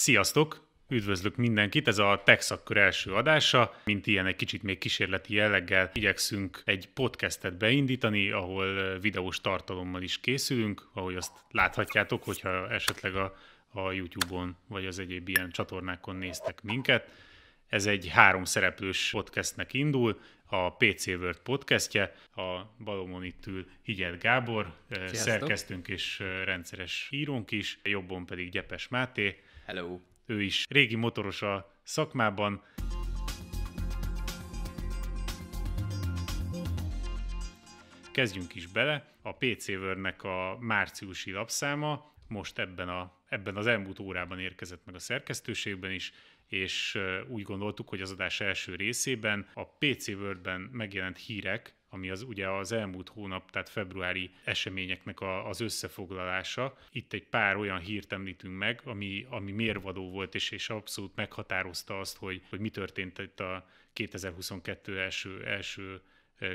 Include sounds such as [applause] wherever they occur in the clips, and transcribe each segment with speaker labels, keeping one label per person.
Speaker 1: Sziasztok! Üdvözlök mindenkit, ez a Tech első adása, mint ilyen egy kicsit még kísérleti jelleggel igyekszünk egy podcastet beindítani, ahol videós tartalommal is készülünk, ahogy azt láthatjátok, hogyha esetleg a, a YouTube-on vagy az egyéb ilyen csatornákon néztek minket. Ez egy három szereplős podcastnek indul, a PC World podcastje, a balomon itt ül Higyel Gábor, Sziasztok. szerkesztünk és rendszeres írónk is, jobban pedig Gyepes Máté, Hello! Ő is régi motoros a szakmában. Kezdjünk is bele. A PC Wörnek a márciusi lapszáma most ebben, a, ebben az elmúlt órában érkezett meg a szerkesztőségben is, és úgy gondoltuk, hogy az adás első részében a PC Wordben megjelent hírek ami az ugye az elmúlt hónap, tehát februári eseményeknek a, az összefoglalása. Itt egy pár olyan hírt említünk meg, ami, ami mérvadó volt, és, és abszolút meghatározta azt, hogy, hogy mi történt itt a 2022 első, első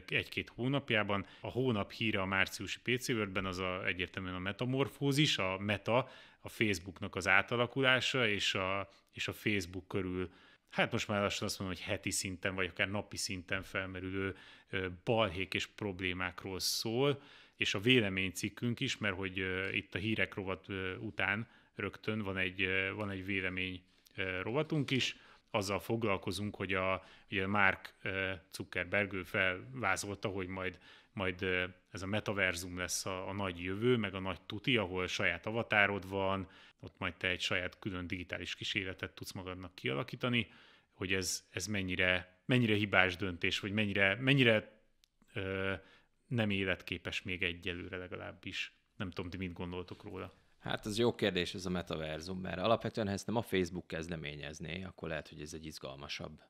Speaker 1: egy-két hónapjában. A hónap híre a márciusi PC Worldben az a, egyértelműen a metamorfózis, a meta, a Facebooknak az átalakulása és a, és a Facebook körül hát most már lassan azt mondom, hogy heti szinten, vagy akár napi szinten felmerülő balhék és problémákról szól, és a véleménycikkünk is, mert hogy itt a hírek rovat után rögtön van egy, van egy vélemény rovatunk is, azzal foglalkozunk, hogy a, ugye Mark Zuckerberg felvázolta, hogy majd majd ez a metaverzum lesz a, a nagy jövő, meg a nagy tuti, ahol saját avatárod van, ott majd te egy saját külön digitális kísérletet tudsz magadnak kialakítani, hogy ez, ez mennyire, mennyire hibás döntés, vagy mennyire, mennyire ö, nem életképes még egyelőre
Speaker 2: legalábbis. Nem tudom, ti mit gondoltok róla. Hát ez jó kérdés, ez a metaverzum, mert alapvetően, ha ezt nem a Facebook kezdeményezné, akkor lehet, hogy ez egy izgalmasabb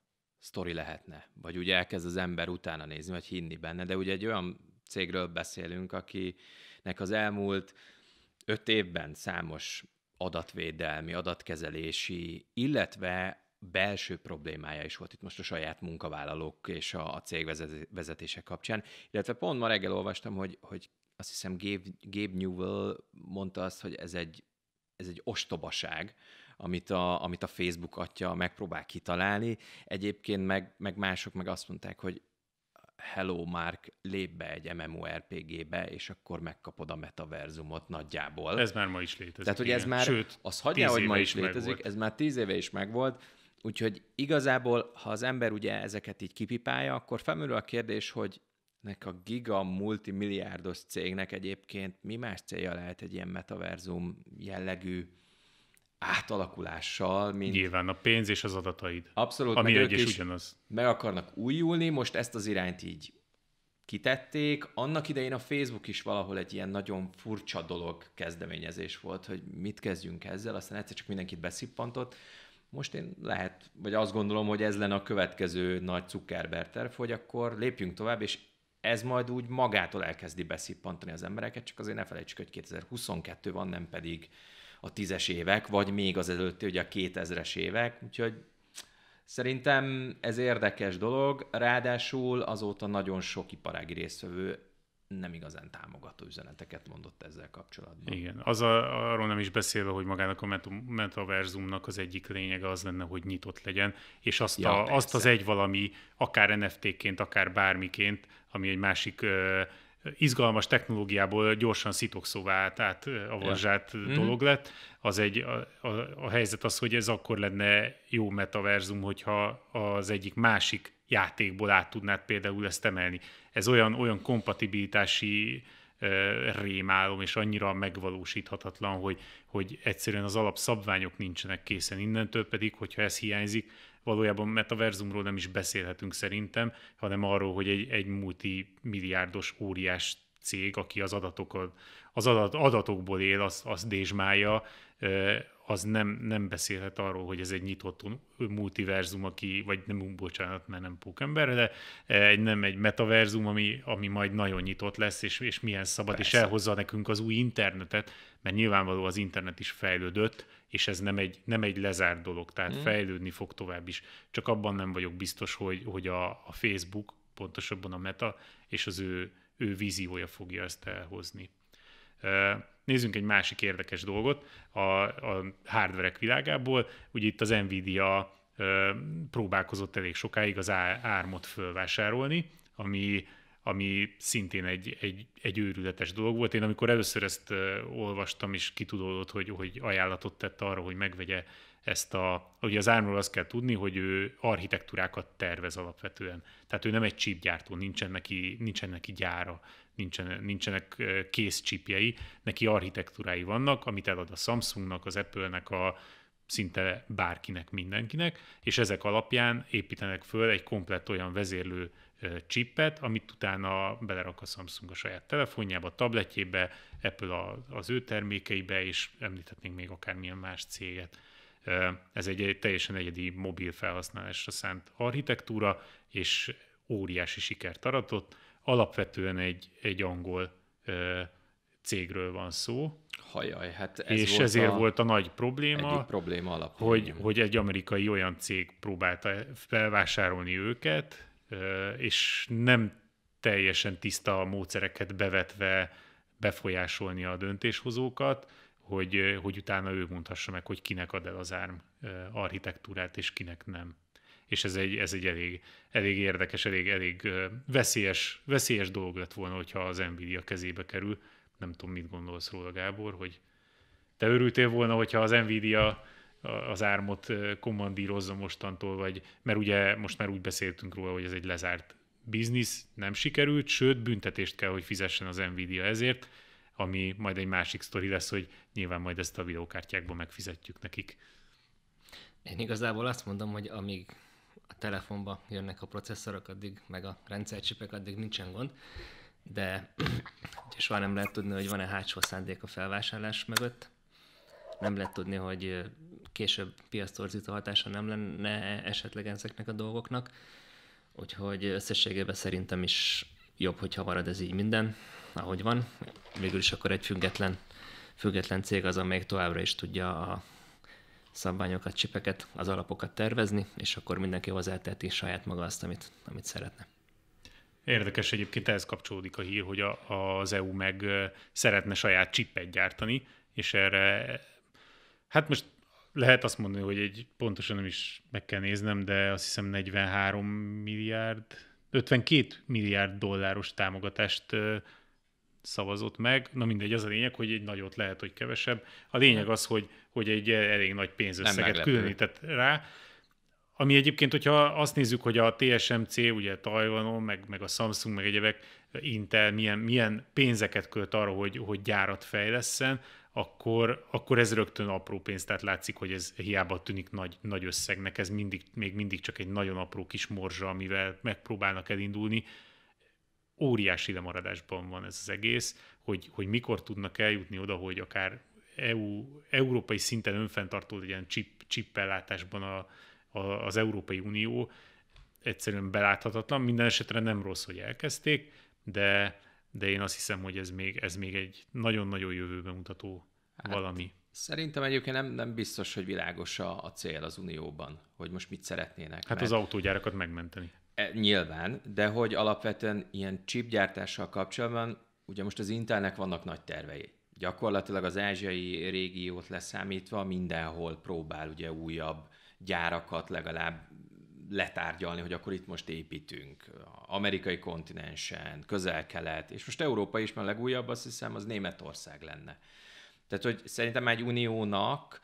Speaker 2: sztori lehetne. Vagy ugye elkezd az ember utána nézni, vagy hinni benne, de ugye egy olyan cégről beszélünk, akinek az elmúlt öt évben számos adatvédelmi, adatkezelési, illetve belső problémája is volt itt most a saját munkavállalók és a, a cégvezetése kapcsán. Illetve pont ma reggel olvastam, hogy, hogy azt hiszem Gabe, Gabe Newell mondta azt, hogy ez egy, ez egy ostobaság, amit a, amit a Facebook atya megpróbál kitalálni. Egyébként meg, meg mások meg azt mondták, hogy hello Mark, lép be egy MMORPG-be, és akkor megkapod a metaverzumot nagyjából. Ez már ma is létezik. Tehát, hogy ez igen. már, Sőt, az hagyja, hogy ma is, is létezik, megvolt. ez már tíz éve is megvolt, úgyhogy igazából, ha az ember ugye ezeket így kipipálja, akkor felmerül a kérdés, hogy nek a giga multimilliárdos cégnek egyébként mi más célja lehet egy ilyen metaverzum jellegű átalakulással, mint... Nyilván a pénz és az adataid. Abszolút, ami meg egy és ugyanaz. Meg akarnak újulni, most ezt az irányt így kitették. Annak idején a Facebook is valahol egy ilyen nagyon furcsa dolog kezdeményezés volt, hogy mit kezdjünk ezzel, aztán egyszer csak mindenkit beszippantott. Most én lehet, vagy azt gondolom, hogy ez lenne a következő nagy Zuckerberg terv, hogy akkor lépjünk tovább, és ez majd úgy magától elkezdi beszippantani az embereket, csak azért ne felejtsük, hogy 2022 van, nem pedig a tízes évek, vagy még az előtti, hogy a 2000-es évek, úgyhogy szerintem ez érdekes dolog, ráadásul azóta nagyon sok iparági résztvevő nem igazán támogató üzeneteket mondott ezzel kapcsolatban. Igen, az
Speaker 1: a, arról nem is beszélve, hogy magának a metaverzumnak az egyik lényege az lenne, hogy nyitott legyen, és azt, ja, a, azt az egy valami, akár NFT-ként, akár bármiként, ami egy másik ö, izgalmas technológiából gyorsan szitokszóvá tehát avanzsát ja. dolog mhm. lett, az egy, a, a, a helyzet az, hogy ez akkor lenne jó metaverzum, hogyha az egyik másik játékból át tudnád például ezt emelni. Ez olyan, olyan kompatibilitási rémálom, és annyira megvalósíthatatlan, hogy, hogy egyszerűen az alapszabványok nincsenek készen. Innentől pedig, hogyha ez hiányzik, valójában metaverzumról nem is beszélhetünk szerintem, hanem arról, hogy egy, egy multimilliárdos óriás cég, aki az adatokat, az adat, adatokból él, az, az dézsmája, az nem, nem beszélhet arról, hogy ez egy nyitott multiverzum, aki, vagy nem, bocsánat, mert nem pókember, de egy, nem egy metaverzum, ami, ami majd nagyon nyitott lesz, és, és milyen szabad, Persze. és elhozza nekünk az új internetet, mert nyilvánvaló az internet is fejlődött, és ez nem egy, nem egy lezárt dolog, tehát mm. fejlődni fog tovább is. Csak abban nem vagyok biztos, hogy, hogy a, a Facebook, pontosabban a Meta, és az ő, ő víziója fogja ezt elhozni. Nézzünk egy másik érdekes dolgot a, a hardverek világából. Ugye itt az Nvidia próbálkozott elég sokáig az ármot fölvásárolni, ami ami szintén egy, egy, egy őrületes dolog volt. Én amikor először ezt olvastam, és kitudódott, hogy, hogy ajánlatot tett arra, hogy megvegye ezt a... Ugye az Ármról azt kell tudni, hogy ő architektúrákat tervez alapvetően. Tehát ő nem egy csípgyártó, nincsen neki, nincsen neki gyára, nincsen, nincsenek kész csípjei, neki architektúrái vannak, amit elad a Samsungnak, az Apple-nek, a, szinte bárkinek, mindenkinek, és ezek alapján építenek föl egy komplett olyan vezérlő chipet, amit utána belerak a Samsung a saját telefonjába, tabletjébe, Apple az ő termékeibe, és említhetnénk még akármilyen más céget. Ez egy teljesen egyedi mobil felhasználásra szánt architektúra, és óriási sikert aratott. Alapvetően egy, egy angol cégről van szó.
Speaker 2: Hajaj, hát ez És volt ezért a volt
Speaker 1: a nagy probléma, probléma alapján. hogy, hogy egy amerikai olyan cég próbálta felvásárolni őket, és nem teljesen tiszta módszereket bevetve befolyásolni a döntéshozókat, hogy, hogy utána ő mondhassa meg, hogy kinek ad el az ARM architektúrát, és kinek nem. És ez egy, ez egy elég, elég érdekes, elég, elég veszélyes, veszélyes dolog lett volna, hogyha az Nvidia kezébe kerül. Nem tudom, mit gondolsz róla, Gábor, hogy te örültél volna, hogyha az Nvidia az ármot kommandírozza mostantól, vagy, mert ugye most már úgy beszéltünk róla, hogy ez egy lezárt biznisz, nem sikerült, sőt büntetést kell, hogy fizessen az Nvidia ezért, ami majd egy másik sztori lesz, hogy nyilván majd ezt a videókártyákban megfizetjük nekik.
Speaker 3: Én igazából azt mondom, hogy amíg a telefonba jönnek a processzorok, addig, meg a rendszercsipek, addig nincsen gond, de ugye soha nem lehet tudni, hogy van-e hátsó szándék a felvásárlás mögött, nem lehet tudni, hogy később piasztorzító hatása nem lenne esetleg ezeknek a dolgoknak. Úgyhogy összességében szerintem is jobb, hogyha marad ez így minden, ahogy van. Végül is akkor egy független, független cég az, amelyik továbbra is tudja a szabványokat, csipeket, az alapokat tervezni, és akkor mindenki hozzáteheti saját maga azt, amit, amit szeretne.
Speaker 1: Érdekes egyébként ehhez kapcsolódik a hír, hogy a, az EU meg szeretne saját csippet gyártani, és erre, hát most lehet azt mondani, hogy egy pontosan nem is meg kell néznem, de azt hiszem 43 milliárd, 52 milliárd dolláros támogatást szavazott meg. Na mindegy, az a lényeg, hogy egy nagyot lehet, hogy kevesebb. A lényeg az, hogy, hogy egy elég nagy pénzösszeget különített rá. Ami egyébként, hogyha azt nézzük, hogy a TSMC, ugye Tajvanon, meg, meg a Samsung, meg egyebek, Intel milyen, milyen pénzeket költ arra, hogy, hogy gyárat fejleszen, akkor, akkor ez rögtön apró pénz, tehát látszik, hogy ez hiába tűnik nagy, nagy összegnek, ez mindig, még mindig csak egy nagyon apró kis morzsa, amivel megpróbálnak elindulni. Óriási lemaradásban van ez az egész, hogy, hogy mikor tudnak eljutni oda, hogy akár EU, európai szinten önfenntartó legyen chip, chip ellátásban a, a, az Európai Unió, egyszerűen beláthatatlan. Minden esetre nem rossz, hogy elkezdték, de de én azt hiszem, hogy ez még, ez még egy nagyon-nagyon jövőbe mutató hát, valami.
Speaker 2: Szerintem egyébként nem, nem biztos, hogy világos a, a cél az Unióban, hogy most mit szeretnének. Hát az autógyárakat megmenteni. E, nyilván, de hogy alapvetően ilyen chipgyártással kapcsolatban, ugye most az Intelnek vannak nagy tervei. Gyakorlatilag az ázsiai régiót leszámítva mindenhol próbál ugye újabb gyárakat legalább letárgyalni, hogy akkor itt most építünk. Amerikai kontinensen, közel-kelet, és most Európa is, mert legújabb azt hiszem, az Németország lenne. Tehát, hogy szerintem egy uniónak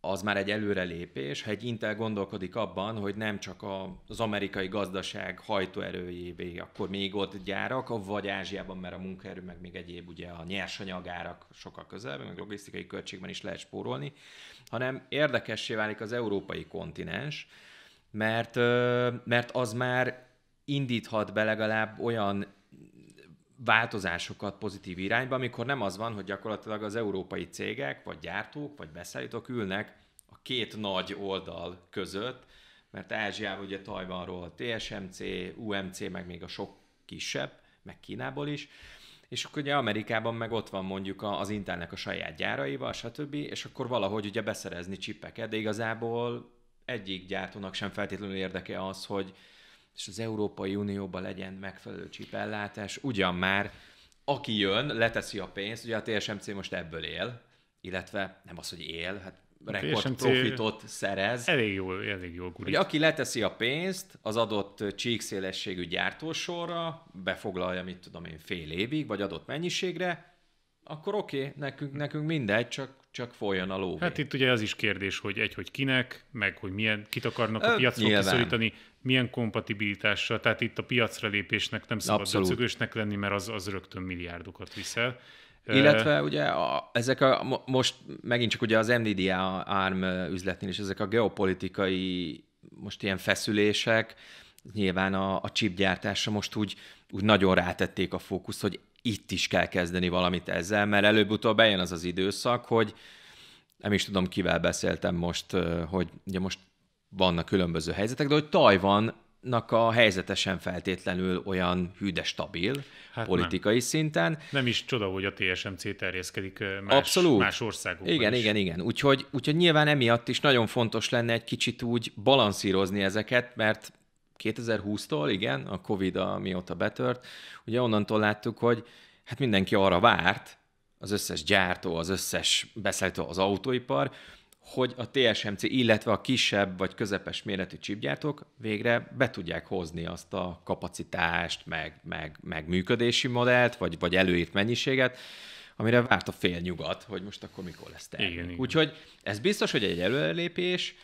Speaker 2: az már egy előrelépés, ha egy Intel gondolkodik abban, hogy nem csak az amerikai gazdaság hajtóerőjévé, akkor még ott gyárak, vagy Ázsiában, mert a munkaerő, meg még egyéb ugye a nyersanyagárak sokkal közel, meg logisztikai költségben is lehet spórolni, hanem érdekessé válik az európai kontinens, mert, mert az már indíthat be legalább olyan változásokat pozitív irányba, amikor nem az van, hogy gyakorlatilag az európai cégek, vagy gyártók, vagy beszállítók ülnek a két nagy oldal között, mert Ázsiában ugye Tajvanról a TSMC, UMC, meg még a sok kisebb, meg Kínából is, és akkor ugye Amerikában meg ott van mondjuk az Intelnek a saját gyáraival, stb., és akkor valahogy ugye beszerezni csipeket, de igazából egyik gyártónak sem feltétlenül érdeke az, hogy és az Európai Unióban legyen megfelelő csipellátás, ugyan már aki jön, leteszi a pénzt, ugye a TSMC most ebből él, illetve nem az, hogy él, hát rekord profitot szerez. Elég jól, elég jól kurít. Ugye, aki leteszi a pénzt az adott csíkszélességű gyártósorra, befoglalja, mit tudom én, fél évig, vagy adott mennyiségre, akkor oké, okay, nekünk, nekünk mindegy, csak csak folyjon a lóvé. Hát itt ugye az is kérdés, hogy egy, hogy
Speaker 1: kinek, meg hogy milyen, kit akarnak a piacról kiszorítani, milyen kompatibilitással, tehát itt a
Speaker 2: piacra lépésnek nem szabad döcögősnek lenni, mert az, az rögtön
Speaker 1: milliárdokat viszel.
Speaker 2: Illetve ugye a, ezek a, most megint csak ugye az NVIDIA ARM üzletnél is ezek a geopolitikai most ilyen feszülések, nyilván a, a chipgyártásra most úgy, úgy nagyon rátették a fókusz, hogy itt is kell kezdeni valamit ezzel, mert előbb-utóbb bejön az az időszak, hogy nem is tudom, kivel beszéltem most, hogy ugye most vannak különböző helyzetek, de hogy Tajvannak a helyzete sem feltétlenül olyan hűde stabil hát politikai nem. szinten. Nem is csoda, hogy a TSMC terjeszkedik más, Abszolút. más országokban Igen, is. igen, igen. Úgyhogy, úgyhogy nyilván emiatt is nagyon fontos lenne egy kicsit úgy balanszírozni ezeket, mert 2020-tól, igen, a Covid, mióta betört, ugye onnantól láttuk, hogy hát mindenki arra várt, az összes gyártó, az összes beszélő, az autóipar, hogy a TSMC, illetve a kisebb vagy közepes méretű csipgyártók végre be tudják hozni azt a kapacitást, meg, meg, meg működési modellt, vagy, vagy előírt mennyiséget, amire várt a fél nyugat, hogy most akkor mikor lesz termék. Úgyhogy ez biztos, hogy egy előrelépés,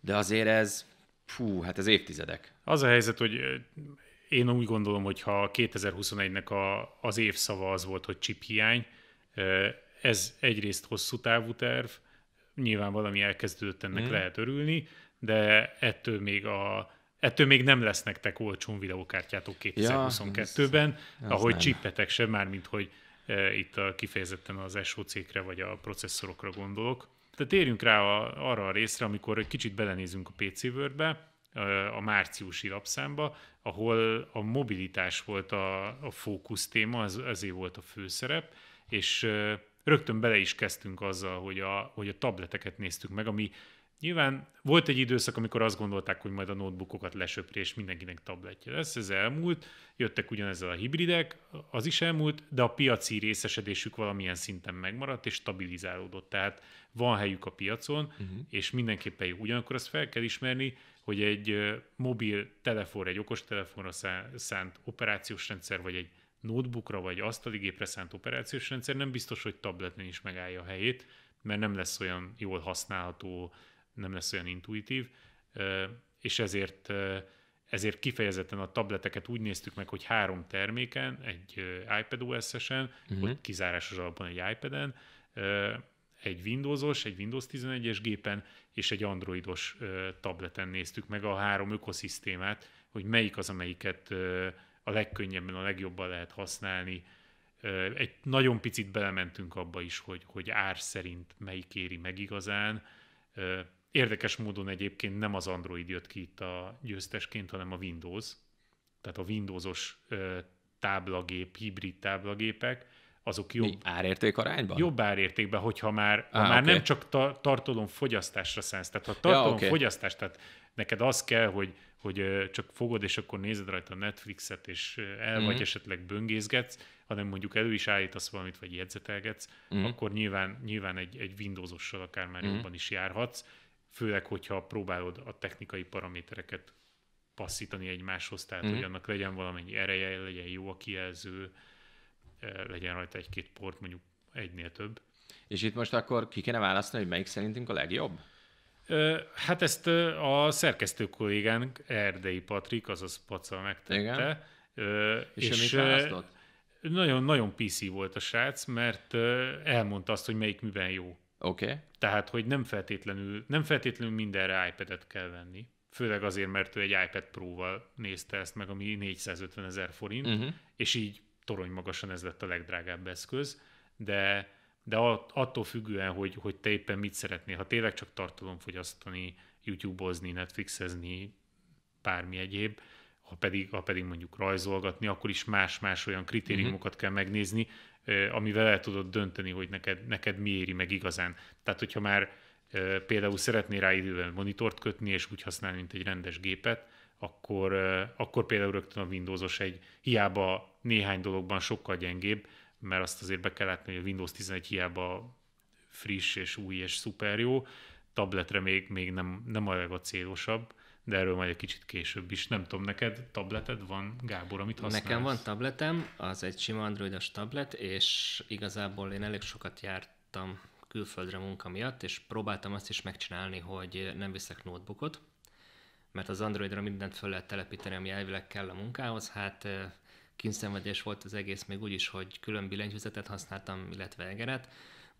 Speaker 2: de azért ez Fú, hát ez évtizedek. Az a helyzet, hogy
Speaker 1: én úgy gondolom, hogy ha 2021-nek a, az évszava az volt, hogy chip hiány, ez egyrészt hosszú távú terv, nyilván valami elkezdődött, ennek mm. lehet örülni, de ettől még a ettől még nem lesz nektek olcsón videókártyátok 2022-ben, ja, ahogy csippetek sem, mármint hogy e, itt a, kifejezetten az SOC-kre vagy a processzorokra gondolok. Tehát térjünk rá a, arra a részre, amikor egy kicsit belenézünk a PC Wordbe, a márciusi lapszámba, ahol a mobilitás volt a, a fókusz téma, az, ezért volt a főszerep, és rögtön bele is kezdtünk azzal, hogy a, hogy a tableteket néztük meg, ami Nyilván volt egy időszak, amikor azt gondolták, hogy majd a notebookokat lesöpri, és mindenkinek tabletje lesz. Ez elmúlt, jöttek ugyanezzel a hibridek, az is elmúlt, de a piaci részesedésük valamilyen szinten megmaradt, és stabilizálódott. Tehát van helyük a piacon, uh-huh. és mindenképpen jó. Ugyanakkor azt fel kell ismerni, hogy egy mobil telefon, egy okostelefonra szánt operációs rendszer, vagy egy notebookra, vagy asztali gépre szánt operációs rendszer nem biztos, hogy tabletnél is megállja a helyét, mert nem lesz olyan jól használható, nem lesz olyan intuitív, és ezért, ezért kifejezetten a tableteket úgy néztük meg, hogy három terméken, egy os esen uh-huh. Mhm. ott kizárásos alapban egy iPad-en, egy Windows os egy Windows 11-es gépen és egy Androidos tableten néztük meg a három ökoszisztémát, hogy melyik az, amelyiket a legkönnyebben, a legjobban lehet használni. Egy nagyon picit belementünk abba is, hogy, hogy ár szerint melyik éri meg igazán. Érdekes módon egyébként nem az Android jött ki itt a győztesként, hanem a Windows. Tehát a Windowsos táblagép, hibrid táblagépek, azok jobb... Mi, árérték arányban? Jobb árértékben, hogyha már, ah, ha már okay. nem csak ta- tartalom fogyasztásra szánsz. Tehát ha tartalom ja, okay. fogyasztás, tehát neked az kell, hogy, hogy csak fogod, és akkor nézed rajta a Netflixet, és el mm-hmm. vagy mhm. esetleg böngészgetsz, hanem mondjuk elő is állítasz valamit, vagy jegyzetelgetsz, mm-hmm. akkor nyilván, nyilván egy, egy Windowsossal akár már mm-hmm. jobban is járhatsz, főleg, hogyha próbálod a technikai paramétereket passzítani egymáshoz, tehát mm-hmm. hogy mhm. annak legyen valamennyi ereje, legyen jó a kijelző, eh, legyen rajta egy-két port, mondjuk egynél több.
Speaker 2: És itt most akkor ki kéne választani, hogy melyik szerintünk a legjobb?
Speaker 1: Hát ezt a szerkesztő kollégánk, Erdei Patrik, azaz Paca megtette. Igen. És, és nagyon, nagyon PC volt a srác, mert elmondta azt, hogy melyik miben jó. Oké. Okay. Tehát, hogy nem feltétlenül, nem feltétlenül mindenre iPad-et kell venni. Főleg azért, mert ő egy iPad Pro-val nézte ezt meg, ami 450 ezer forint, uh-huh. és így torony magasan ez lett a legdrágább eszköz, de de attól függően, hogy, hogy te éppen mit szeretnél, ha tényleg csak fogyasztani, YouTube-ozni, Netflixezni, bármi egyéb, ha pedig, ha pedig mondjuk rajzolgatni, akkor is más-más olyan kritériumokat uh-huh. kell megnézni, amivel el tudod dönteni, hogy neked, neked mi éri meg igazán. Tehát, hogyha már például szeretnél rá idővel monitort kötni, és úgy használni, mint egy rendes gépet, akkor, akkor például rögtön a Windowsos egy hiába néhány dologban sokkal gyengébb, mert azt azért be kell látni, hogy a Windows 11 hiába friss és új és szuper jó, tabletre még, még nem, nem a legacélosabb, de erről majd egy kicsit később is. Nem tudom, neked tableted van,
Speaker 3: Gábor, amit használsz? Nekem van tabletem, az egy sima androidos tablet, és igazából én elég sokat jártam külföldre munka miatt, és próbáltam azt is megcsinálni, hogy nem viszek notebookot, mert az Androidra mindent föl lehet telepíteni, ami elvileg kell a munkához, hát kínszenvedés volt az egész még úgy is, hogy külön billentyűzetet használtam, illetve egeret,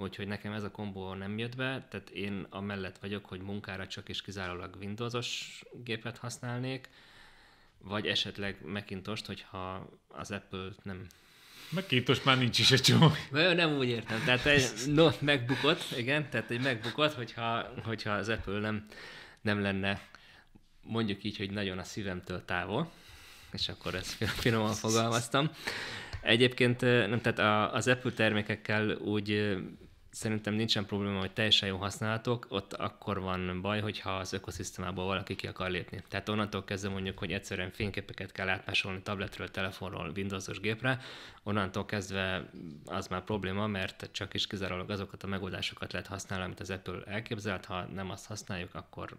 Speaker 3: úgyhogy nekem ez a kombó nem jött be, tehát én a mellett vagyok, hogy munkára csak és kizárólag Windowsos gépet használnék, vagy esetleg Macintost, hogyha az Apple nem Macintost már nincs is egy csomó. Na, nem úgy értem, tehát egy no, megbukott, igen, tehát egy megbukott, hogyha, hogyha az Apple nem, nem lenne mondjuk így, hogy nagyon a szívemtől távol, és akkor ezt finoman fogalmaztam. Egyébként nem, tehát az Apple termékekkel úgy szerintem nincsen probléma, hogy teljesen jó használatok, ott akkor van baj, hogyha az ökoszisztémából valaki ki akar lépni. Tehát onnantól kezdve mondjuk, hogy egyszerűen fényképeket kell átmásolni tabletről, telefonról, Windowsos gépre, onnantól kezdve az már probléma, mert csak is kizárólag azokat a megoldásokat lehet használni, amit az Apple elképzelt, ha nem azt használjuk, akkor,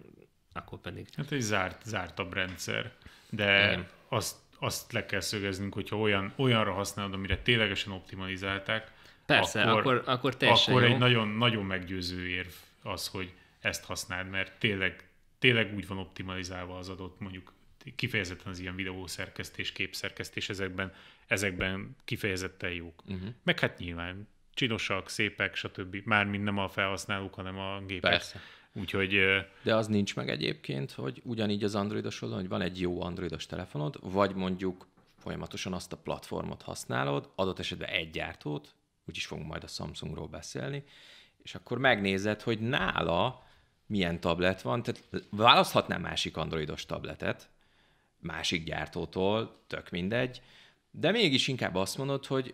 Speaker 3: akkor pedig... Hát egy zárt, zártabb rendszer, de Igen. azt azt
Speaker 1: le kell szögeznünk, hogyha olyan, olyanra használod, amire ténylegesen optimalizálták, Persze, akkor, akkor, akkor teljesen Akkor jó. egy nagyon, nagyon meggyőző érv az, hogy ezt használd, mert tényleg, tényleg úgy van optimalizálva az adott mondjuk kifejezetten az ilyen videószerkesztés, képszerkesztés, ezekben, ezekben kifejezetten jók. Uh-huh. Meg hát nyilván csinosak,
Speaker 2: szépek, stb. Mármint nem a felhasználók, hanem a gépek. Persze. Úgyhogy... De az nincs meg egyébként, hogy ugyanígy az androidos oldalon, hogy van egy jó androidos telefonod, vagy mondjuk folyamatosan azt a platformot használod, adott esetben egy gyártót, úgyis fogunk majd a Samsungról beszélni, és akkor megnézed, hogy nála milyen tablet van, tehát választhatná másik androidos tabletet, másik gyártótól, tök mindegy, de mégis inkább azt mondod, hogy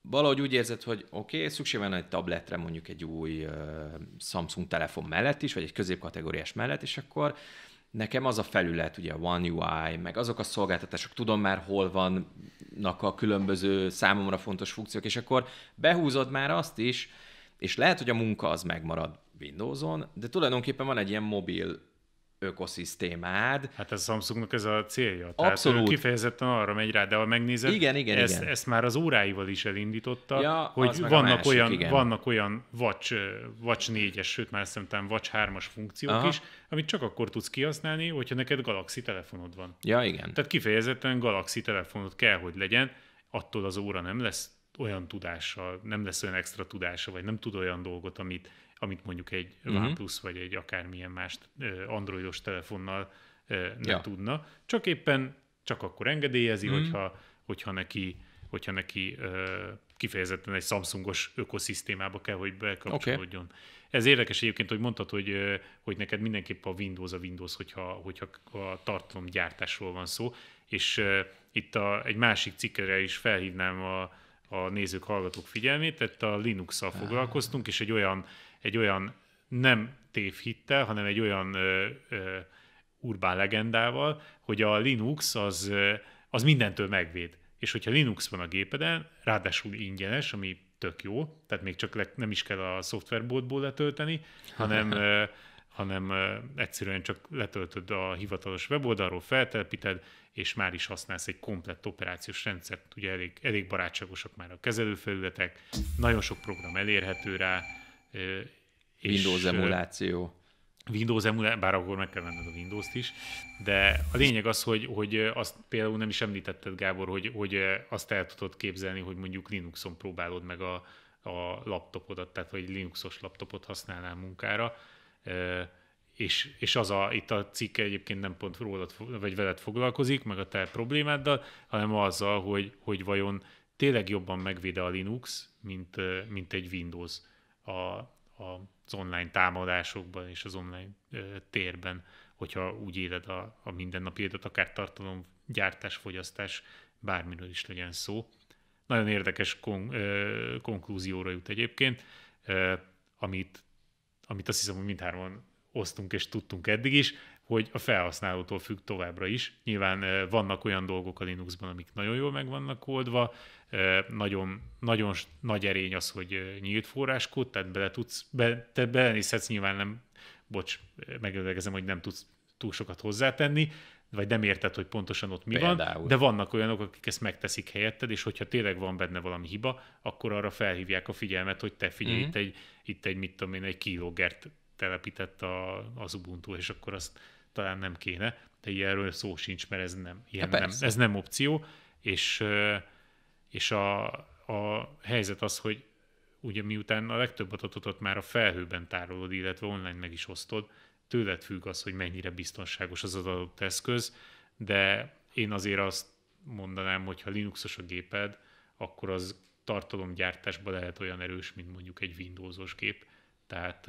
Speaker 2: valahogy úgy érzed, hogy oké, okay, szükség van egy tabletre mondjuk egy új uh, Samsung telefon mellett is, vagy egy középkategóriás mellett, és akkor nekem az a felület, ugye a One UI, meg azok a szolgáltatások, tudom már hol vannak a különböző számomra fontos funkciók, és akkor behúzod már azt is, és lehet, hogy a munka az megmarad Windows-on, de tulajdonképpen van egy ilyen mobil ökoszisztémád. Hát a Samsungnak ez a célja. Tehát Abszolút. kifejezetten arra
Speaker 1: megy rá, de ha megnézed, igen, igen, ezt, igen. ezt már az óráival is elindította, ja, hogy vannak, másik, olyan, vannak olyan Watch, Watch 4-es, sőt már szerintem Watch 3-as funkciók Aha. is, amit csak akkor tudsz kihasználni, hogyha neked Galaxy telefonod van. Ja, igen. Tehát kifejezetten Galaxy telefonod kell, hogy legyen, attól az óra nem lesz olyan tudással, nem lesz olyan extra tudása, vagy nem tud olyan dolgot, amit amit mondjuk egy uh-huh. Mhm. OnePlus vagy egy akármilyen más androidos telefonnal nem ja. tudna. Csak éppen csak akkor engedélyezi, uh-huh. hogyha, hogyha neki, hogyha neki kifejezetten egy Samsungos ökoszisztémába kell, hogy bekapcsolódjon. Okay. Ez érdekes egyébként, hogy mondtad, hogy, hogy neked mindenképp a Windows a Windows, hogyha, hogyha a tartalomgyártásról van szó, és uh, itt a, egy másik cikkere is felhívnám a, a nézők, hallgatók figyelmét, tehát a Linux-szal foglalkoztunk, és egy olyan egy olyan nem tévhittel, hanem egy olyan ö, ö, urbán legendával, hogy a Linux az, az mindentől megvéd. És hogyha Linux van a gépeden, ráadásul ingyenes, ami tök jó, tehát még csak le, nem is kell a szoftverboltból letölteni, hanem, ö, hanem ö, egyszerűen csak letöltöd a hivatalos weboldalról, feltelepíted, és már is használsz egy komplett operációs rendszert. Ugye elég, elég barátságosak már a kezelőfelületek, nagyon sok program elérhető rá, Windows emuláció. Windows emuláció, bár akkor meg kell venned a Windows-t is, de a lényeg az, hogy, hogy azt például nem is említetted, Gábor, hogy, hogy azt el tudod képzelni, hogy mondjuk Linuxon próbálod meg a, a laptopodat, tehát hogy Linuxos laptopot használnál munkára, és, és az a, itt a cikk egyébként nem pont rólad, vagy veled foglalkozik, meg a te problémáddal, hanem azzal, hogy, hogy vajon tényleg jobban megvéde a Linux, mint, mint egy Windows a, a, az online támadásokban és az online ö, térben, hogyha úgy éled a, a mindennapi életet, akár tartalom, gyártás, fogyasztás, bármiről is legyen szó. Nagyon érdekes kon, ö, konklúzióra jut egyébként, ö, amit, amit azt hiszem, hogy mindhárman osztunk és tudtunk eddig is hogy a felhasználótól függ továbbra is. Nyilván eh, vannak olyan dolgok a Linuxban, amik nagyon jól meg vannak oldva, eh, nagyon, nagyon nagy erény az, hogy eh, nyílt forráskód, tehát bele tudsz, be, te belenézhetsz, nyilván nem, bocs, megelőlegezem, hogy nem tudsz túl sokat hozzátenni, vagy nem érted, hogy pontosan ott mi Például. van, de vannak olyanok, akik ezt megteszik helyetted, és hogyha tényleg van benne valami hiba, akkor arra felhívják a figyelmet, hogy te figyelj, mm-hmm. itt, egy, itt egy, mit tudom én, egy kilógert telepített a, az Ubuntu, és akkor azt talán nem kéne, de ilyenről szó sincs, mert ez nem, ilyen hát nem, ez nem opció, és, és a, a helyzet az, hogy ugye miután a legtöbb adatot már a felhőben tárolod, illetve online meg is osztod, tőled függ az, hogy mennyire biztonságos az adott eszköz, de én azért azt mondanám, hogy ha Linuxos a géped, akkor az tartalomgyártásban lehet olyan erős, mint mondjuk egy Windowsos gép, tehát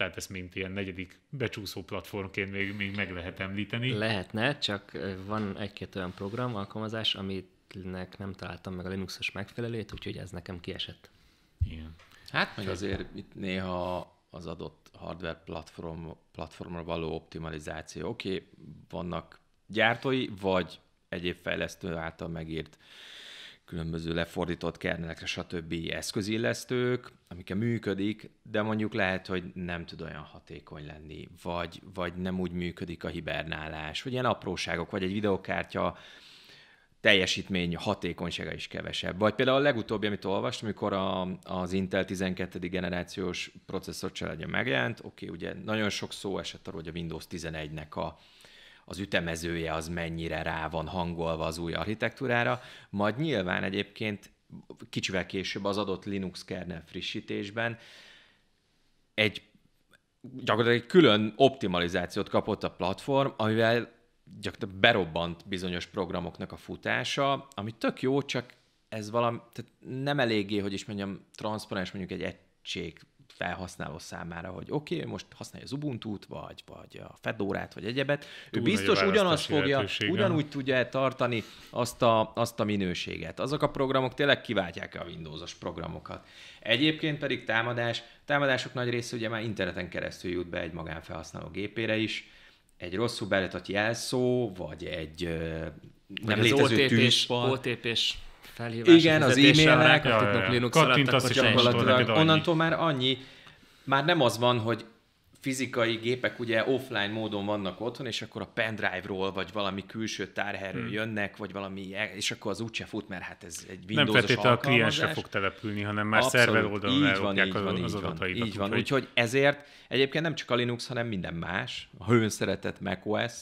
Speaker 1: tehát ezt mint ilyen negyedik becsúszó platformként
Speaker 3: még, még meg lehet említeni. Lehetne, csak van egy-két olyan program, alkalmazás, aminek nem találtam meg a Linuxos megfelelőt, úgyhogy ez nekem kiesett.
Speaker 1: Igen.
Speaker 2: Hát meg azért itt néha az adott hardware platform, platformra való optimalizáció. Oké, okay, vannak gyártói, vagy egyéb fejlesztő által megírt uh, különböző lefordított kernelekre, stb. eszközillesztők, amikkel működik, de mondjuk lehet, hogy nem tud olyan hatékony lenni, vagy, vagy nem úgy működik a hibernálás, vagy ilyen apróságok, vagy egy videokártya teljesítmény hatékonysága is kevesebb. Vagy például a legutóbbi, amit olvastam, amikor a, az Intel 12. generációs processzor családja megjelent, oké, okay, ugye nagyon sok szó esett arról, hogy a Windows 11-nek a az ütemezője az mennyire rá van hangolva az új architektúrára, majd nyilván egyébként kicsivel később az adott Linux kernel frissítésben egy gyakorlatilag egy külön optimalizációt kapott a platform, amivel gyakorlatilag berobbant bizonyos programoknak a futása, ami tök jó, csak ez valami, tehát nem eléggé, hogy is mondjam, transzparens mondjuk egy egység felhasználó számára, hogy oké, okay, most használja az Ubuntu-t, vagy, vagy a Fedorát, vagy egyebet, Túl ő biztos ugyanazt fogja, ugyanúgy tudja tartani azt a, azt a minőséget. Azok a programok tényleg kiváltják a Windows-os programokat. Egyébként pedig támadás, támadások nagy része ugye már interneten keresztül jut be egy magánfelhasználó gépére is, egy rosszul beletett jelszó, vagy egy nem létező tűzfal.
Speaker 3: OTP-s felhívás. Igen, az e-mailek, ja, ja, ja. Linux onnantól
Speaker 2: már annyi, már nem az van, hogy fizikai gépek ugye offline módon vannak otthon, és akkor a pendrive-ról, vagy valami külső tárhelyről hmm. jönnek, vagy valami, e, és akkor az úgyse fut, mert hát ez egy Windows Nem feltétlenül a kliensre fog települni, hanem már Abszolút, szerver oldalon így van, így van, az, így adataidat. Így van, úgyhogy úgy, ezért egyébként nem csak a Linux, hanem minden más, a hőn szeretett macOS,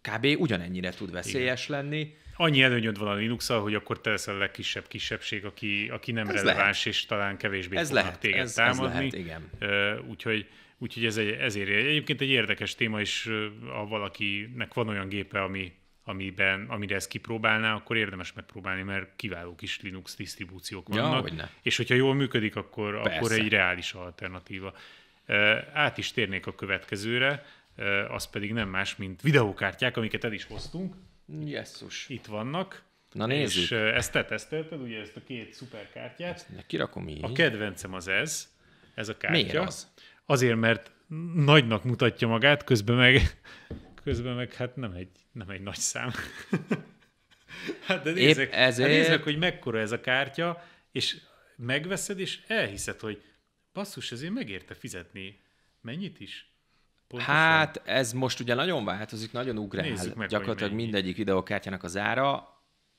Speaker 2: kb. ugyanennyire tud veszélyes Igen. lenni, annyi előnyöd
Speaker 1: van a linux hogy akkor te leszel a legkisebb kisebbség, aki, aki nem ez releváns, lehet. és talán kevésbé ez lehet. téged ez, támadni. Ez lehet, igen. Úgyhogy Úgyhogy ez egy, ezért egyébként egy érdekes téma, és ha valakinek van olyan gépe, ami, amiben, amire ezt kipróbálná, akkor érdemes megpróbálni, mert kiváló kis Linux disztribúciók vannak. Ja, hogy És hogyha jól működik, akkor, Persze. akkor egy reális alternatíva. Át is térnék a következőre, az pedig nem más, mint videókártyák, amiket el is hoztunk. Jesszus. Itt vannak. Na nézzük. És eh, ezt te tesztelted, ugye ezt a két szuperkártyát. Ezt kirakom így. A kedvencem az ez, ez a kártya. Miért az? Azért, mert nagynak mutatja magát, közben meg, [laughs] közben meg hát nem egy, nem egy nagy szám. [laughs] hát de nézzek, ezért... hát nézzek, hogy mekkora ez a kártya, és megveszed, és elhiszed, hogy basszus, ezért megérte fizetni mennyit is? Pontosan.
Speaker 2: Hát ez most ugye nagyon változik, nagyon ugrál. meg, Gyakorlatilag mindegyik videókártyának az ára.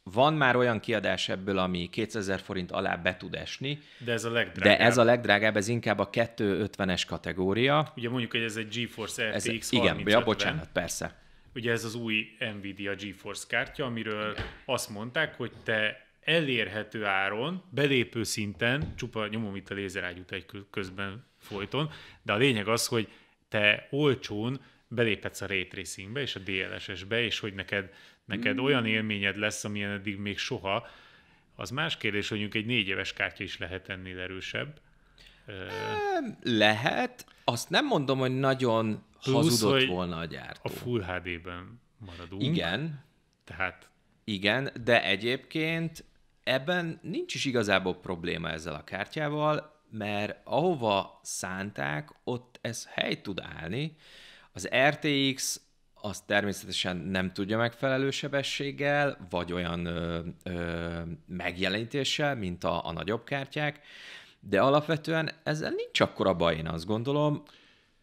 Speaker 2: Van már olyan kiadás ebből, ami 2000 forint alá be tud esni. De ez a legdrágább. De ez a legdrágább, ez inkább a 250-es kategória.
Speaker 1: Ugye mondjuk, hogy ez egy GeForce RTX ez, Igen, 3050. ja, bocsánat, persze. Ugye ez az új Nvidia GeForce kártya, amiről igen. azt mondták, hogy te elérhető áron, belépő szinten, csupa nyomom itt a lézerágyút egy közben folyton, de a lényeg az, hogy te olcsón beléphetsz a Ray Tracingbe és a DLSS-be, és hogy neked, neked mm. olyan élményed lesz, amilyen eddig még soha, az más kérdés, hogy mondjuk egy négy éves kártya is lehet ennél erősebb.
Speaker 2: Lehet. Azt nem mondom, hogy nagyon Plusz, hazudott hogy volna a gyártó. A Full HD-ben maradunk. Igen. Tehát... Igen, de egyébként ebben nincs is igazából probléma ezzel a kártyával, mert ahova szánták, ott ez hely tud állni. Az RTX az természetesen nem tudja megfelelő sebességgel, vagy olyan ö, ö, megjelenítéssel, mint a, a nagyobb kártyák, de alapvetően ezzel nincs akkora baj, én azt gondolom.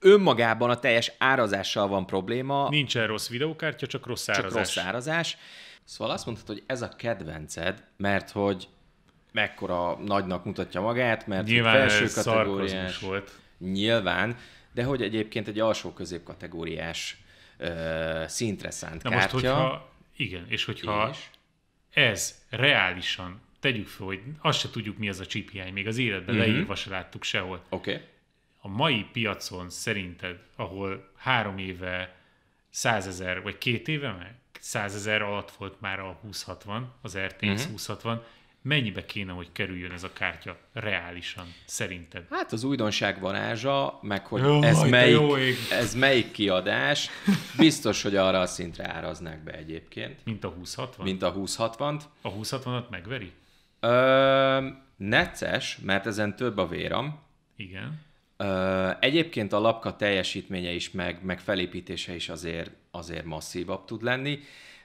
Speaker 2: Önmagában a teljes árazással van probléma. Nincsen rossz videókártya, csak rossz csak árazás. rossz árazás. Szóval azt mondtad, hogy ez a kedvenced, mert hogy mekkora nagynak mutatja magát, mert Nyilván felső kategóriás. volt nyilván, de hogy egyébként egy alsó középkategóriás szintre szánt Na kártya. Most, hogyha,
Speaker 1: igen, és hogyha és? ez reálisan, tegyük fel, hogy azt se tudjuk, mi az a hiány, még az életben uh-huh. leírva se láttuk sehol. Oké. Okay. A mai piacon szerinted, ahol három éve százezer, vagy két éve mert százezer alatt volt már a 2060, az RTX uh-huh. 2060, mennyibe kéne, hogy kerüljön ez a kártya reálisan,
Speaker 2: szerinted? Hát az újdonság varázsa, meg hogy jó, ez, melyik, jó ég. ez melyik kiadás, biztos, hogy arra a szintre áraznák be egyébként. Mint a 2060? Mint a 2060-t. A 2060-at megveri? Ö, necces, mert ezen több a véram. Igen. Ö, egyébként a lapka teljesítménye is, meg, meg felépítése is azért, azért masszívabb tud lenni,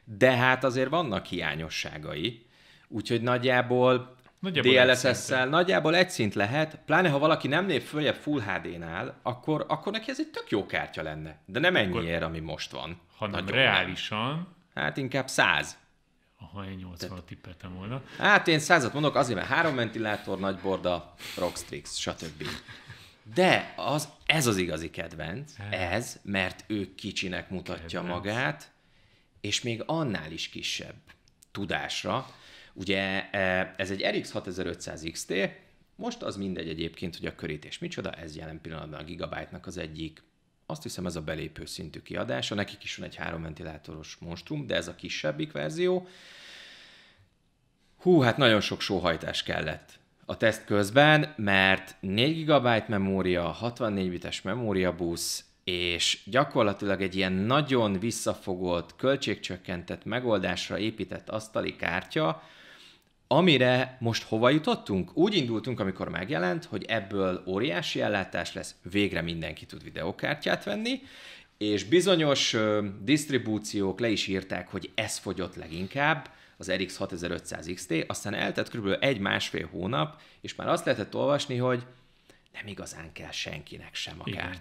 Speaker 2: de hát azért vannak hiányosságai Úgyhogy nagyjából, nagyjából DLSS-szel nagyjából egy szint lehet, pláne ha valaki nem lép följebb Full HD-nál, akkor, akkor neki ez egy tök jó kártya lenne. De nem akkor, ennyiért, ami most van. Hanem Nagyon reálisan. Nem. Hát inkább 100. Aha, én 80
Speaker 1: at tippeltem volna.
Speaker 2: Hát én 100 mondok, azért, mert három ventilátor, nagy borda, Rockstrix, stb. De az, ez az igazi kedvenc, ez, mert ő kicsinek mutatja kedvenc. magát, és még annál is kisebb tudásra. Ugye e, ez egy RX 6500 XT, most az mindegy egyébként, hogy a körítés micsoda, ez jelen pillanatban a Gigabyte-nak az egyik azt hiszem ez a belépő szintű kiadása, nekik is van egy három ventilátoros monstrum, de ez a kisebbik verzió. Hú, hát nagyon sok sóhajtás kellett a teszt közben, mert 4 GB memória, 64 bites memória busz, és gyakorlatilag egy ilyen nagyon visszafogott, költségcsökkentett megoldásra épített asztali kártya, Amire most hova jutottunk? Úgy indultunk, amikor megjelent, hogy ebből óriási ellátás lesz, végre mindenki tud videokártyát venni, és bizonyos ö, disztribúciók le is írták, hogy ez fogyott leginkább, az RX 6500 XT, aztán eltett kb. egy-másfél hónap, és már azt lehetett olvasni, hogy nem igazán kell senkinek sem a Igen.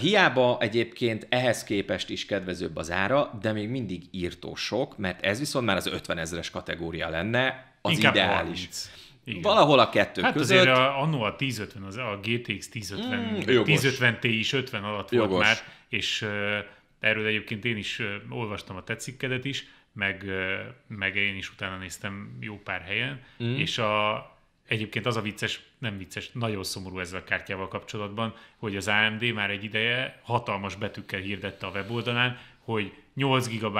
Speaker 2: Hiába egyébként ehhez képest is kedvezőbb az ára, de még mindig írtó sok, mert ez viszont már az 50 ezeres kategória lenne, az Inkább ideális. 30. Igen. Valahol a kettő hát között. azért
Speaker 1: a, annó a 1050, az, a GTX 1050, mm, 1050 Ti is 50 alatt jogos. már, és erről egyébként én is olvastam a tetszikkedet is, meg, meg én is utána néztem jó pár helyen, mm. és a Egyébként az a vicces, nem vicces, nagyon szomorú ezzel a kártyával kapcsolatban, hogy az AMD már egy ideje hatalmas betűkkel hirdette a weboldalán, hogy 8 GB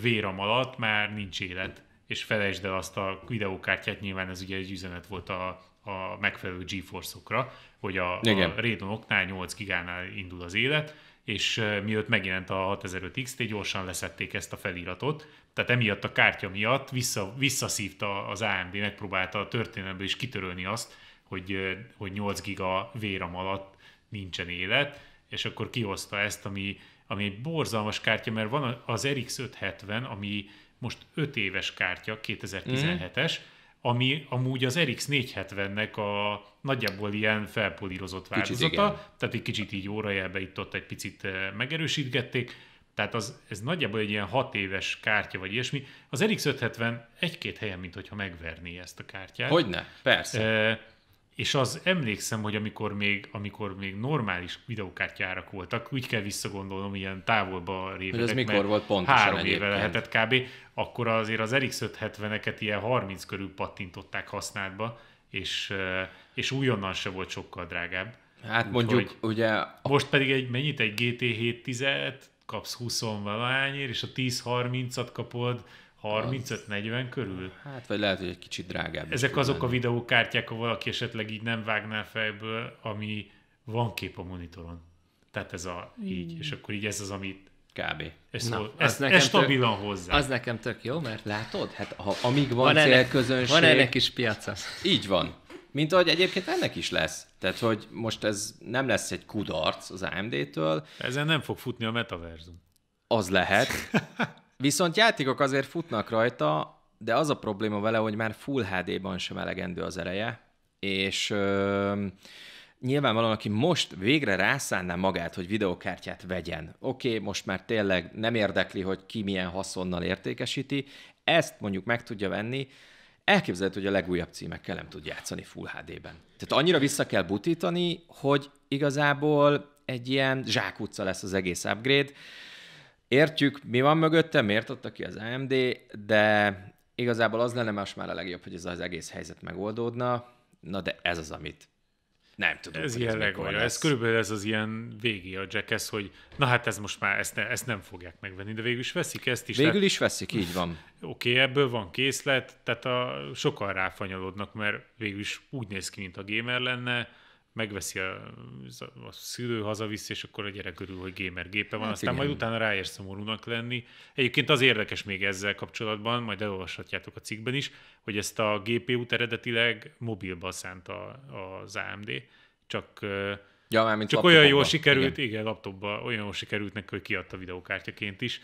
Speaker 1: véram alatt már nincs élet, és felejtsd el azt a videókártyát, nyilván ez ugye egy üzenet volt a, a megfelelő GeForce-okra, hogy a, a Radeon oknál 8 gigánál indul az élet, és mióta megjelent a 6005 XT, gyorsan leszették ezt a feliratot, tehát emiatt a kártya miatt vissza, visszaszívta az AMD, megpróbálta a történelemből is kitörölni azt, hogy, hogy 8 giga véram alatt nincsen élet, és akkor kihozta ezt, ami, ami egy borzalmas kártya, mert van az RX 570, ami most 5 éves kártya, 2017-es, mhm. mm ami amúgy az RX 470-nek a nagyjából ilyen felpolírozott változata, kicsit tehát egy kicsit így órajelbe itt ott egy picit eh, megerősítgették, tehát az, ez nagyjából egy ilyen hat éves kártya, vagy ilyesmi. Az RX 570 egy-két helyen, mint megverné ezt a kártyát. Hogyne, persze. E, és az emlékszem, hogy amikor még, amikor még normális videokártyárak voltak, úgy kell visszagondolnom ilyen távolba révedek, Hogy ez mikor volt pontosan Három egyébként. éve lehetett kb. Akkor azért az RX 570-eket ilyen 30 körül pattintották használatba, és, eh, és újonnan se volt sokkal drágább. Hát Úgy, mondjuk, hogy ugye... Most pedig egy, mennyit? Egy GT 710-et kapsz 20 valányért, és a 10-30-at kapod 35-40 körül? Hát,
Speaker 2: vagy lehet, hogy egy kicsit drágább.
Speaker 1: Ezek azok lenni. a videókártyák, ha valaki esetleg így nem vágná fejből, ami van kép a monitoron. Tehát ez a így,
Speaker 2: és hmm. akkor így ez az, amit Kb. Ez, Na, ez, nekem ez stabilan tök, hozzá. Az
Speaker 3: nekem tök jó, mert
Speaker 2: látod, hát ha, amíg van, van célközönség... van ennek is piaca. Így van. Mint ahogy egyébként ennek is lesz. Tehát, hogy most ez nem lesz egy kudarc az AMD-től.
Speaker 1: Ezen nem fog futni a metaverzum.
Speaker 2: Az lehet. [laughs] Viszont játékok azért futnak rajta, de az a probléma vele, hogy már Full HD-ban sem elegendő az ereje, és ö, nyilvánvalóan, aki most végre rászánná magát, hogy videokártyát vegyen, oké, okay, most már tényleg nem érdekli, hogy ki milyen haszonnal értékesíti, ezt mondjuk meg tudja venni, elképzelhető, hogy a legújabb címekkel nem tud játszani Full HD-ben. Tehát annyira vissza kell butítani, hogy igazából egy ilyen zsákutca lesz az egész upgrade, értjük, mi van mögötte, miért adta ki az AMD, de igazából az lenne más már a legjobb, hogy ez az egész helyzet megoldódna, na de ez az, amit
Speaker 1: nem tudom. Ez ilyen legolja. Ez körülbelül ez az ilyen végé a Jackass, hogy na hát ez most már, ezt, ne, ezt nem fogják megvenni, de végül is veszik ezt is. Végül is veszik, így van. [laughs] Oké, okay, ebből van készlet, tehát a, sokan ráfanyalodnak, mert végül is úgy néz ki, mint a gamer lenne, megveszi a, a szülő, hazavisz, és akkor a gyerek örül, hogy gamer gépe van, hát aztán igen. majd utána ráér szomorúnak lenni. Egyébként az érdekes még ezzel kapcsolatban, majd elolvashatjátok a cikkben is, hogy ezt a GPU-t eredetileg mobilba szánta az AMD, csak Ja, már mint Csak olyan jól sikerült, igen, igen laptopba olyan jól sikerült neki, hogy kiadta videókártyaként is.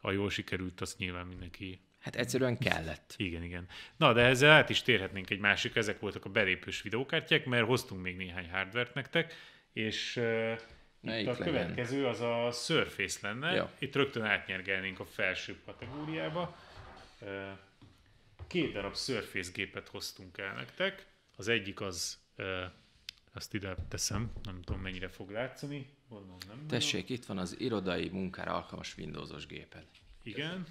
Speaker 1: A jól sikerült, azt nyilván mindenki
Speaker 2: Hát egyszerűen kellett.
Speaker 1: Igen, igen. Na, de ezzel át is térhetnénk egy másik, ezek voltak a belépős videókártyák, mert hoztunk még néhány hardvert nektek, és uh, itt a legyen? következő az a Surface lenne. Ja. Itt rögtön átnyergelnénk a felső kategóriába. Uh, két darab Surface gépet hoztunk el nektek. Az egyik az, uh, azt ide teszem, nem tudom mennyire fog látszani, gondolom nem. Tessék, nagyon.
Speaker 2: itt van az irodai munkára alkalmas
Speaker 1: Windowsos gépen. Igen. Köszönöm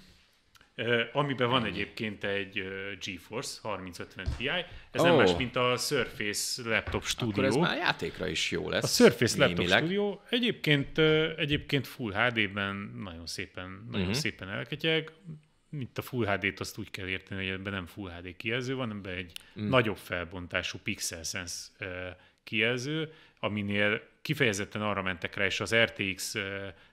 Speaker 1: amiben van egyébként egy GeForce 3050 Ti. Ez oh. nem más, mint a Surface Laptop
Speaker 2: Studio. Akkor ez már játékra is jó lesz. A Surface némileg. Laptop Studio
Speaker 1: egyébként, egyébként Full HD-ben nagyon szépen, nagyon uh-huh. szépen elketyeg. Mint a Full HD-t azt úgy kell érteni, hogy ebben nem Full HD kijelző van, ebben egy mm. nagyobb felbontású Pixel Sense kijelző, aminél kifejezetten arra mentek rá, és az RTX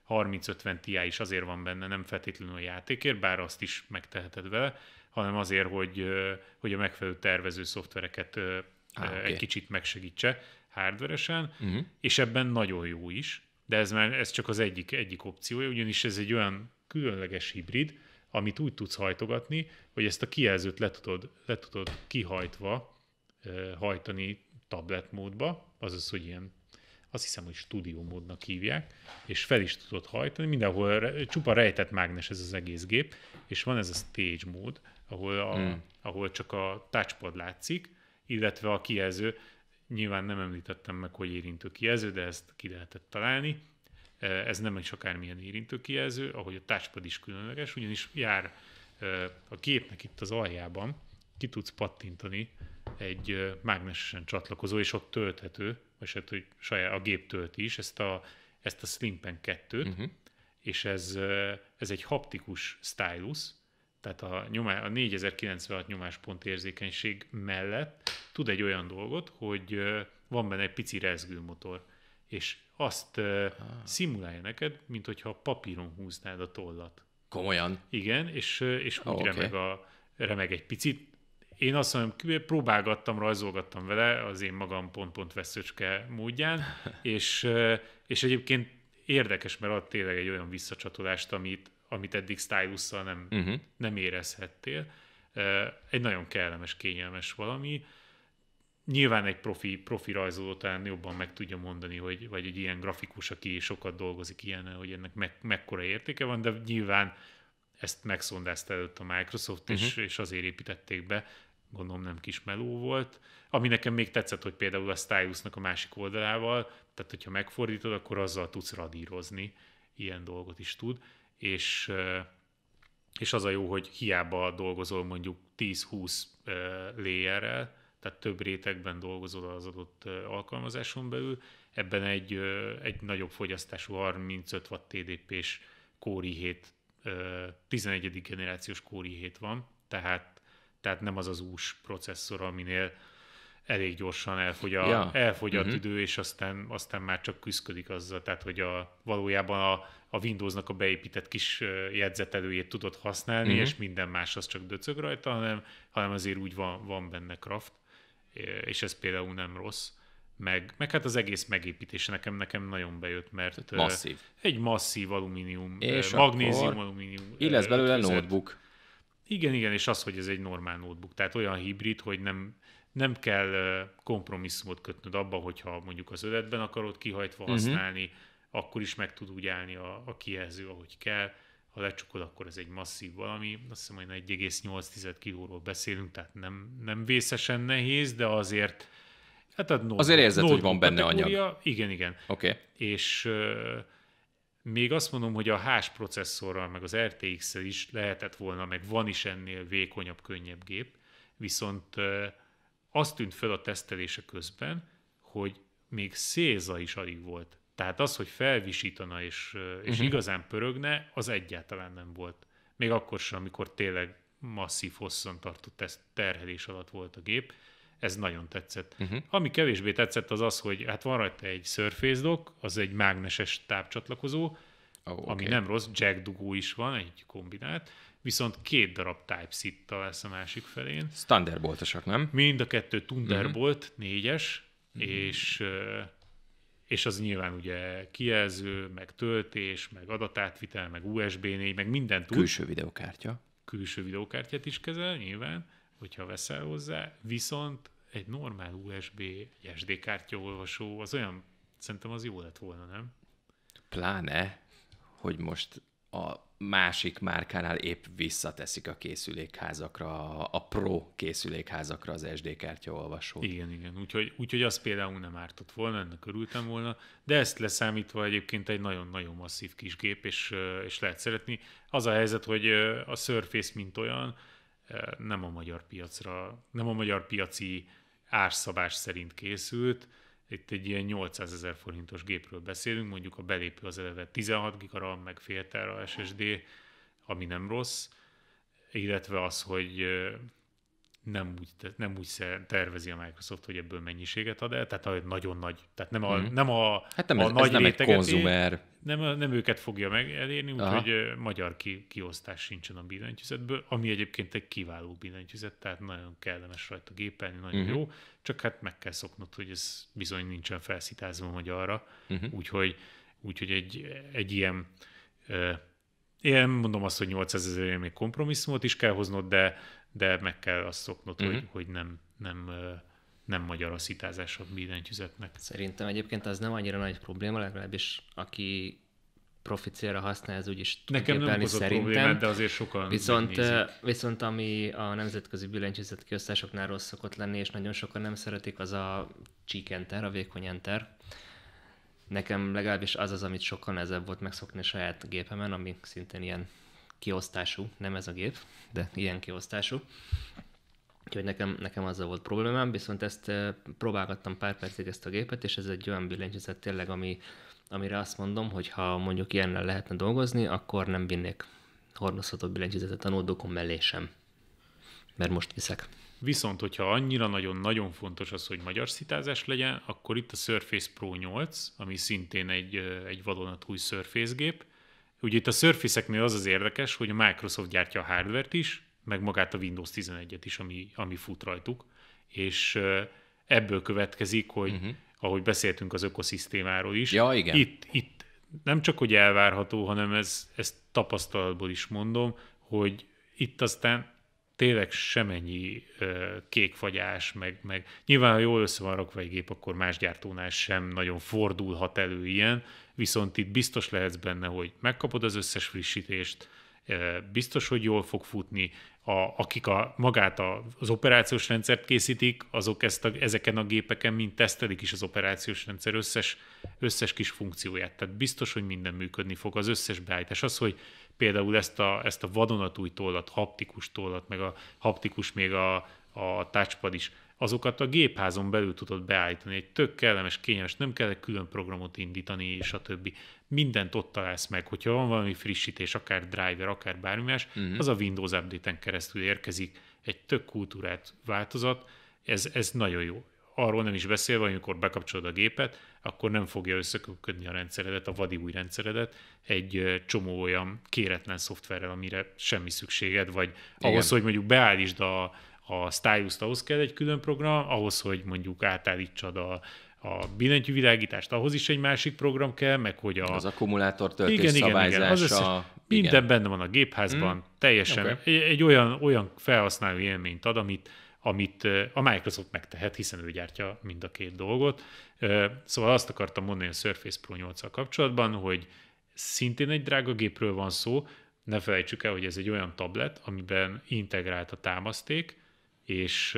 Speaker 1: 3050 eh, Ti is azért van benne, nem feltétlenül a játékért, bár azt is megteheted vele, hanem azért, hogy, eh, hogy a megfelelő tervező szoftvereket ah, egy okay. kicsit megsegítse hardveresen, uh-huh. és ebben nagyon jó is, de ez már ez csak az egyik, egyik opciója, ugyanis ez egy olyan különleges hibrid, amit úgy tudsz hajtogatni, hogy ezt a kijelzőt le tudod, le tudod kihajtva hajtani tablet módba, azaz, hogy ilyen azt hiszem, hogy módnak hívják, és fel is tudod hajtani, mindenhol re, csupa rejtett mágnes ez az egész gép, és van ez a stage mód, ahol, a, hmm. ahol csak a touchpad látszik, illetve a kijelző, nyilván nem említettem meg, hogy érintő kijelző, de ezt ki lehetett találni, ez nem egy akármilyen érintő kijelző, ahogy a touchpad is különleges, ugyanis jár a gépnek itt az aljában ki tudsz pattintani egy mágnesesen csatlakozó, és ott tölthető, vagy hát, hogy saját a gép tölti is ezt a, ezt a Slimpen 2-t, uh-huh. Mhm. és ez, ez egy haptikus stylus, tehát a, nyomá, a 4096 nyomáspont érzékenység mellett tud egy olyan dolgot, hogy van benne egy pici rezgőmotor, és azt ah. szimulálja neked, mint hogyha papíron húznád a tollat. Komolyan? Igen, és, és úgy oh, okay. remeg, a, remeg egy picit, én azt mondom, próbálgattam, rajzolgattam vele az én magam pont-pont veszőcske módján, [laughs] és, és egyébként érdekes, mert ad tényleg egy olyan visszacsatolást, amit, amit eddig stylusszal nem, uh-huh. nem érezhettél. Egy nagyon kellemes, kényelmes valami. Nyilván egy profi, profi rajzoló talán jobban meg tudja mondani, hogy, vagy egy ilyen grafikus, aki sokat dolgozik ilyen, hogy ennek me, mekkora értéke van, de nyilván ezt megszondázta előtt a Microsoft, uh-huh. és, mhm. és azért építették be, gondolom nem kis meló volt. Ami nekem még tetszett, hogy például a stylus a másik oldalával, tehát hogyha megfordítod, akkor azzal tudsz radírozni, ilyen dolgot is tud, és, és az a jó, hogy hiába dolgozol mondjuk 10-20 layerrel, tehát több rétegben dolgozol az adott alkalmazáson belül, ebben egy, egy nagyobb fogyasztású 35 watt TDP-s kóri 7 11. generációs kóri 7 van, tehát, tehát nem az az ús processzor, aminél elég gyorsan elfogy a, ja. elfogy uh-huh. tüdő, és aztán, aztán már csak küzdik azzal, tehát hogy a, valójában a, a Windowsnak a beépített kis jegyzetelőjét tudod használni, uh-huh. és minden más az csak döcög rajta, hanem, hanem azért úgy van, van benne kraft, és ez például nem rossz meg, meg hát az egész megépítése nekem, nekem nagyon bejött, mert masszív. egy masszív alumínium, és magnézium alumínium. lesz belőle fizet. notebook. Igen, igen, és az, hogy ez egy normál notebook, tehát olyan hibrid, hogy nem, nem kell kompromisszumot kötnöd abba, hogyha mondjuk az ödetben akarod kihajtva mhm. használni, uh-huh. akkor is meg tud úgy állni a, a kijelző, ahogy kell. Ha lecsukod, akkor ez egy masszív valami. Azt hiszem, hogy 1,8 kilóról beszélünk, tehát nem, nem vészesen nehéz, de azért Hát a note, Azért érzed, hogy van benne anyag. Igen, igen. Oké. Okay. És még azt mondom, hogy a H processzorral, meg az RTX-el is lehetett volna, meg van is ennél vékonyabb, könnyebb gép, viszont azt tűnt föl a tesztelése közben, hogy még széza is alig volt. Tehát az, hogy felvisítana és, és uh-huh. igazán pörögne, az egyáltalán nem volt. Még akkor sem, amikor tényleg masszív hosszan tartó terhelés alatt volt a gép ez nagyon tetszett. Uh-huh. Ami kevésbé tetszett, az az, hogy hát van rajta egy Surface Dock, az egy mágneses tápcsatlakozó, oh, okay. ami nem rossz, jack dugó is van, egy kombinált, viszont két darab Type-C lesz a másik felén. Thunderboltosak, nem? Mind a kettő Thunderbolt, uh-huh. négyes, uh-huh. és és az nyilván ugye kijelző, meg töltés, meg adatátvitel, meg USB 4, meg mindent tud. Külső
Speaker 2: videokártya.
Speaker 1: Külső videokártyát is kezel, nyilván, hogyha veszel hozzá, viszont egy normál USB, SD SD kártyaolvasó, az olyan, szerintem az jó lett volna, nem?
Speaker 2: Pláne, hogy most a másik márkánál épp visszateszik a készülékházakra, a pro készülékházakra az SD kártya olvasó.
Speaker 1: Igen, igen. Úgyhogy, úgyhogy az például nem ártott volna, ennek örültem volna, de ezt leszámítva egyébként egy nagyon-nagyon masszív kis gép, és, és lehet szeretni. Az a helyzet, hogy a Surface mint olyan nem a magyar piacra, nem a magyar piaci árszabás szerint készült, itt egy ilyen 800 ezer forintos gépről beszélünk, mondjuk a belépő az eleve 16 giga RAM, meg fél tera SSD, ami nem rossz, illetve az, hogy nem úgy, nem úgy tervezi a Microsoft, hogy ebből mennyiséget ad el, tehát nagyon nagy, tehát nem a, mm. nem a, hát nem, a ez, nagy ez nem konzumer. Nem, nem őket fogja meg elérni, úgyhogy magyar ki, kiosztás sincsen a billentyűzetből, ami egyébként egy kiváló billentyűzet, tehát nagyon kellemes rajta gépelni, nagyon mm. jó, csak hát meg kell szoknod, hogy ez bizony nincsen felszitázva magyarra, mm-hmm. úgyhogy, úgyhogy egy, egy ilyen én mondom azt, hogy 800 ezerért még kompromisszumot is kell hoznod, de de meg kell azt szoknod, mm-hmm. hogy, mhm. hogy nem, nem, nem
Speaker 3: magyar a szitázás a tüzetnek. Szerintem egyébként az nem annyira nagy probléma, legalábbis aki profi célra használ, ez úgyis Nekem nem okozott szerintem. de azért sokan viszont, megnézik. viszont ami a nemzetközi billentyűzet kiosztásoknál rossz szokott lenni, és nagyon sokan nem szeretik, az a cheek enter, a vékony enter. Nekem legalábbis az az, amit sokkal nehezebb volt megszokni a saját gépemen, ami szintén ilyen kiosztású, nem ez a gép, de ilyen kiosztású. Úgyhogy nekem, nekem azzal volt problémám, viszont ezt eh, próbálgattam pár percig ezt a gépet, és ez egy olyan billentyűzet tényleg, ami, amire azt mondom, hogy ha mondjuk ilyennel lehetne dolgozni, akkor nem vinnék hordozható billentyűzetet a notebookom mellé sem. Mert most viszek. Viszont, hogyha annyira nagyon-nagyon fontos
Speaker 1: az, hogy magyar szitázás legyen, akkor itt a Surface Pro 8, ami szintén egy, eh, egy vadonatúj Surface gép, Ugye itt a Surface-eknél az az érdekes, hogy a Microsoft gyártja a hardvert is, meg magát a Windows 11-et is, ami, ami fut rajtuk, és ebből következik, hogy uh-huh. ahogy beszéltünk az ökoszisztémáról is, ja, igen. Itt, itt nem csak, hogy elvárható, hanem ez, ezt tapasztalatból is mondom, hogy itt aztán tényleg semennyi kékfagyás, meg, meg nyilván, ha jól össze van rakva egy gép, akkor más gyártónál sem nagyon fordulhat elő ilyen, viszont itt biztos lehetsz benne, hogy megkapod az összes frissítést, biztos, hogy jól fog futni. A, akik a, magát a, az operációs rendszert készítik, azok ezt a, ezeken a gépeken mind tesztelik is az operációs rendszer összes, összes kis funkcióját. Tehát biztos, hogy minden működni fog, az összes beállítás. Az, hogy például ezt a, ezt a vadonatúj tollat, haptikus tollat, meg a haptikus még a, a touchpad is, azokat a gépházon belül tudod beállítani. Egy tök kellemes, kényelmes, nem kell egy külön programot indítani, és a többi. Mindent ott találsz meg. Hogyha van valami frissítés, akár driver, akár bármi más, uh-huh. az a Windows Update-en keresztül érkezik. Egy tök kultúrát változat. Ez, ez nagyon jó arról nem is beszélve, amikor bekapcsolod a gépet, akkor nem fogja összeköködni a rendszeredet, a vadi új rendszeredet egy csomó olyan kéretlen szoftverrel, amire semmi szükséged, vagy Igen. ahhoz, hogy mondjuk beállítsd a, a stylus ahhoz kell egy külön program, ahhoz, hogy mondjuk átállítsad a, a billentyűvilágítást, ahhoz is egy másik program kell, meg hogy a... Az akkumulátor töltés igen, igen, igen, az összes, a... Minden igen. benne van a gépházban, hmm. teljesen okay. egy, egy olyan, olyan felhasználó élményt ad, amit, amit a Microsoft megtehet, hiszen ő gyártja mind a két dolgot. Szóval azt akartam mondani a Surface Pro 8-al kapcsolatban, hogy szintén egy drága gépről van szó, ne felejtsük el, hogy ez egy olyan tablet, amiben integrált a támaszték, és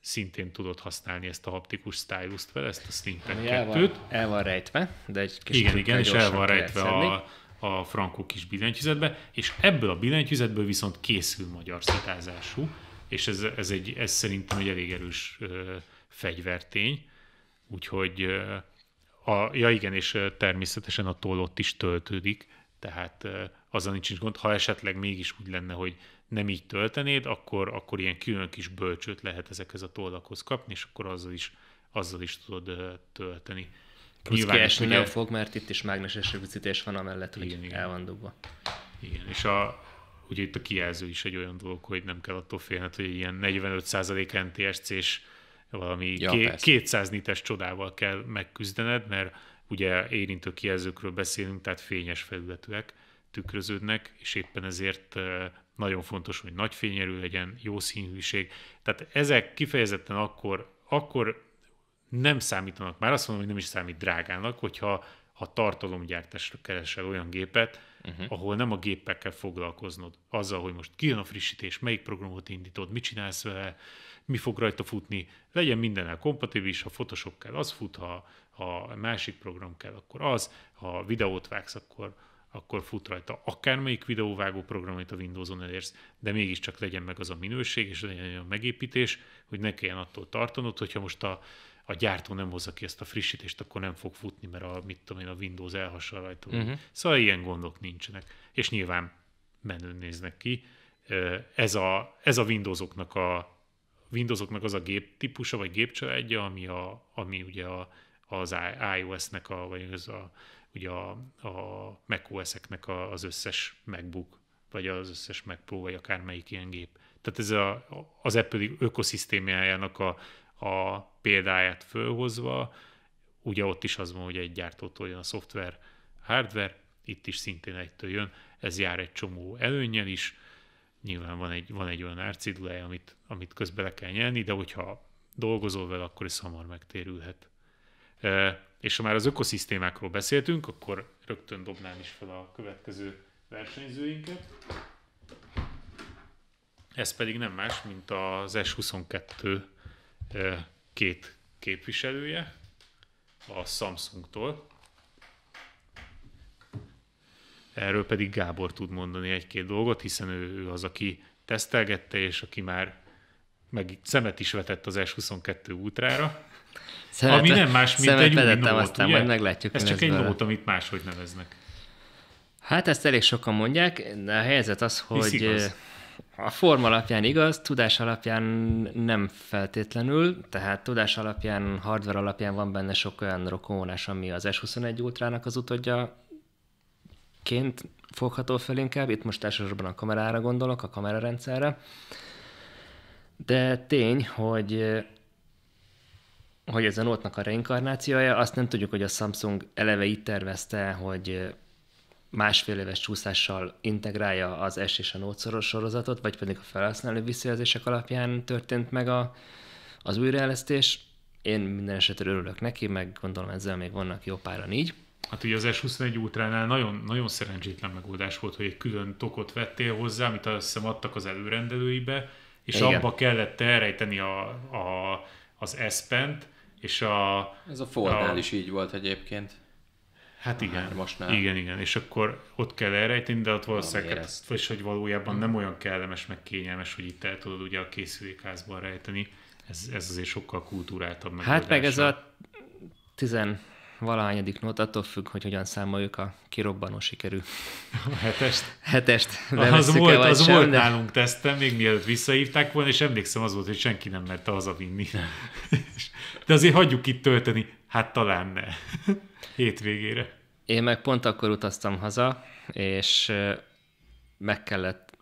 Speaker 1: szintén tudod használni ezt a haptikus stylust vele, ezt a szinten kettőt. Van, el van rejtve, de egy kis Igen, igen, és el van rejtve a, a frankó kis billentyűzetbe, és ebből a billentyűzetből viszont készül magyar szitázású, és ez, ez, egy, ez szerintem egy elég erős ö, fegyvertény, úgyhogy ö, a, ja igen, és természetesen a tollott is töltődik, tehát ö, azzal nincs gond, ha esetleg mégis úgy lenne, hogy nem így töltenéd, akkor, akkor ilyen külön kis bölcsőt lehet ezekhez a tollakhoz kapni, és akkor azzal is, azzal is tudod tölteni. Plusz kiesni nem
Speaker 3: fog, mert itt is
Speaker 1: mágneses rögzítés van amellett, hogy igen. igen. el van dugva. Igen, és a, ugye itt a kijelző is egy olyan dolog, hogy nem kell attól félned, hogy ilyen 45% ntsc és valami ja, ké- 200 nites csodával kell megküzdened, mert ugye érintő kijelzőkről beszélünk, tehát fényes felületűek tükröződnek, és éppen ezért nagyon fontos, hogy nagy fényerő legyen, jó színhűség. Tehát ezek kifejezetten akkor, akkor nem számítanak, már azt mondom, hogy nem is számít drágának, hogyha ha tartalomgyártásra keresel olyan gépet, uh-huh. ahol nem a gépekkel foglalkoznod, azzal, hogy most kijön a frissítés, melyik programot indítod, mit csinálsz vele, mi fog rajta futni, legyen mindennel kompatibilis, ha Photoshop kell, az fut, ha, ha másik program kell, akkor az, ha videót vágsz, akkor akkor fut rajta akármelyik videóvágó program, amit a Windows-on elérsz, de mégiscsak legyen meg az a minőség, és legyen olyan megépítés, hogy ne kelljen attól tartanod, hogyha most a, a gyártó nem hozza ki ezt a frissítést, akkor nem fog futni, mert a, mit tudom én, a Windows elhassa rajta. Uh-huh. Szóval ilyen gondok nincsenek. És nyilván menőn néznek ki. Ez a, ez a Windowsoknak a Windowsoknak az a gép típusa, vagy gépcsaládja, ami, a, ami ugye a, az iOS-nek, a, vagy az a ugye a, a macOS-eknek az összes MacBook, vagy az összes Mac Pro, vagy akármelyik ilyen gép. Tehát ez a, az Apple ökoszisztémájának a, a példáját fölhozva, ugye ott is az van, hogy egy gyártótól jön a szoftver, hardware, itt is szintén egytől jön, ez jár egy csomó előnyel is, nyilván van egy, van egy olyan árcidulája, amit, amit közbe le kell nyelni, de hogyha dolgozol vele, akkor is hamar megtérülhet és ha már az ökoszisztémákról beszéltünk, akkor rögtön dobnám is fel a következő versenyzőinket. Ez pedig nem más, mint az S22 eh, két képviselője a Samsungtól. Erről pedig Gábor tud mondani egy-két dolgot, hiszen ő az, aki tesztelgette, és aki már meg szemet is vetett az S22 útrára. Szemet, Ami nem más, mint egy új nót, aztán ugye? majd meglátjuk. Ez csak egy nót, amit máshogy neveznek.
Speaker 3: Hát ezt elég sokan mondják, de a helyzet az, hogy a form alapján igaz, tudás alapján nem feltétlenül, tehát tudás alapján, hardware alapján van benne sok olyan rokonvonás, ami az S21 Ultrának az utódja ként fogható fel inkább, itt most elsősorban a kamerára gondolok, a kamerarendszerre, de tény, hogy hogy az Zenótnak a reinkarnációja, azt nem tudjuk, hogy a Samsung eleve így tervezte, hogy másfél éves csúszással integrálja az S és a Note sorozatot, vagy pedig a felhasználó visszajelzések alapján történt meg a, az újraelesztés. Én minden esetre örülök neki, meg gondolom ezzel még vannak jó páran így. Hát ugye az S21
Speaker 1: útránál nagyon, nagyon szerencsétlen megoldás volt, hogy egy külön tokot vettél hozzá, amit azt hiszem adtak az előrendelőibe, és Igen. abba kellett elrejteni a, a, az S-pent, és a, Ez a Fordnál a, is így volt egyébként. Hát igen. Hármasnál. Igen, igen. És akkor ott kell elrejteni, de ott valószínűleg, hát, és hogy valójában nem mm. olyan kellemes, meg kényelmes, hogy itt el tudod ugye a készülékházban rejteni. Ez, ez azért sokkal kultúráltabb
Speaker 3: meg. Hát meg ez a 10 valahányadik nót, attól függ, hogy hogyan számoljuk a kirobbanó sikerű. A hetest? Hetest. Az volt, az sem, volt de... nálunk
Speaker 1: tesztem, még mielőtt visszahívták volna, és emlékszem az volt, hogy senki nem merte hazavinni.
Speaker 3: De azért hagyjuk itt tölteni, hát talán ne. Hétvégére. Én meg pont akkor utaztam haza, és meg kellett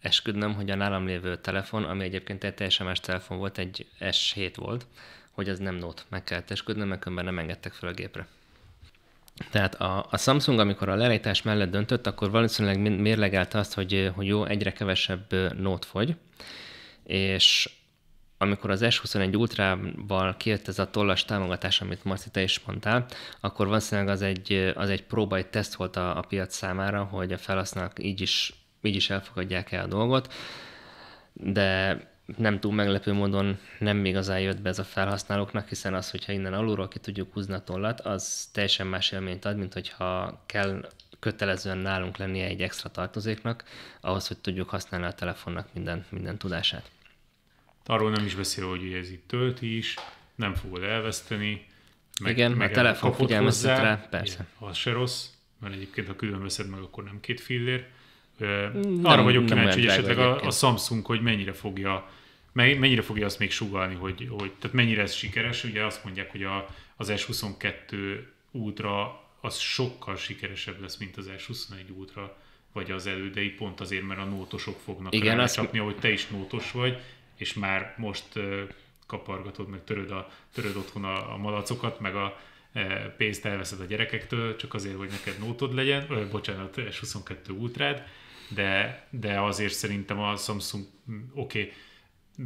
Speaker 3: esküdnöm, hogy a nálam lévő telefon, ami egyébként egy teljesen más telefon volt, egy S7 volt, hogy az nem nót, meg kellett esküdnöm, mert különben nem engedtek fel a gépre. Tehát a, a Samsung, amikor a lerejtás mellett döntött, akkor valószínűleg mérlegelte azt, hogy, hogy jó, egyre kevesebb nót fogy, és amikor az S21 Ultra-val kijött ez a tollas támogatás, amit Marci, te is mondtál, akkor valószínűleg az egy, az egy próba, egy teszt volt a, a piac számára, hogy a felhasználók így is, így is elfogadják el a dolgot, de nem túl meglepő módon nem igazán jött be ez a felhasználóknak, hiszen az, hogyha innen alulról ki tudjuk húzni a tollat, az teljesen más élményt ad, mint hogyha kell kötelezően nálunk lennie egy extra tartozéknak, ahhoz, hogy tudjuk használni a telefonnak minden, minden tudását. Arról nem is beszél, hogy ez itt tölti is,
Speaker 1: nem fogod elveszteni. Meg, Igen, meg a telefon figyelmeztet rá, persze. Igen, az se rossz, mert egyébként ha külön veszed meg, akkor nem két fillér. Arra vagyok kíváncsi, hogy esetleg a, a Samsung, hogy mennyire fogja mennyire fogja azt még sugalni, hogy, hogy tehát mennyire ez sikeres? Ugye azt mondják, hogy a, az S22 útra az sokkal sikeresebb lesz, mint az S21 útra, vagy az elődei, pont azért, mert a nótosok fognak Igen, rá csapni, ahogy te is nótos vagy, és már most kapargatod, meg töröd, a, töröd otthon a, a malacokat, meg a e, pénzt elveszed a gyerekektől, csak azért, hogy neked nótod legyen, ö, bocsánat, S22 útrád, de, de azért szerintem a Samsung, oké, okay,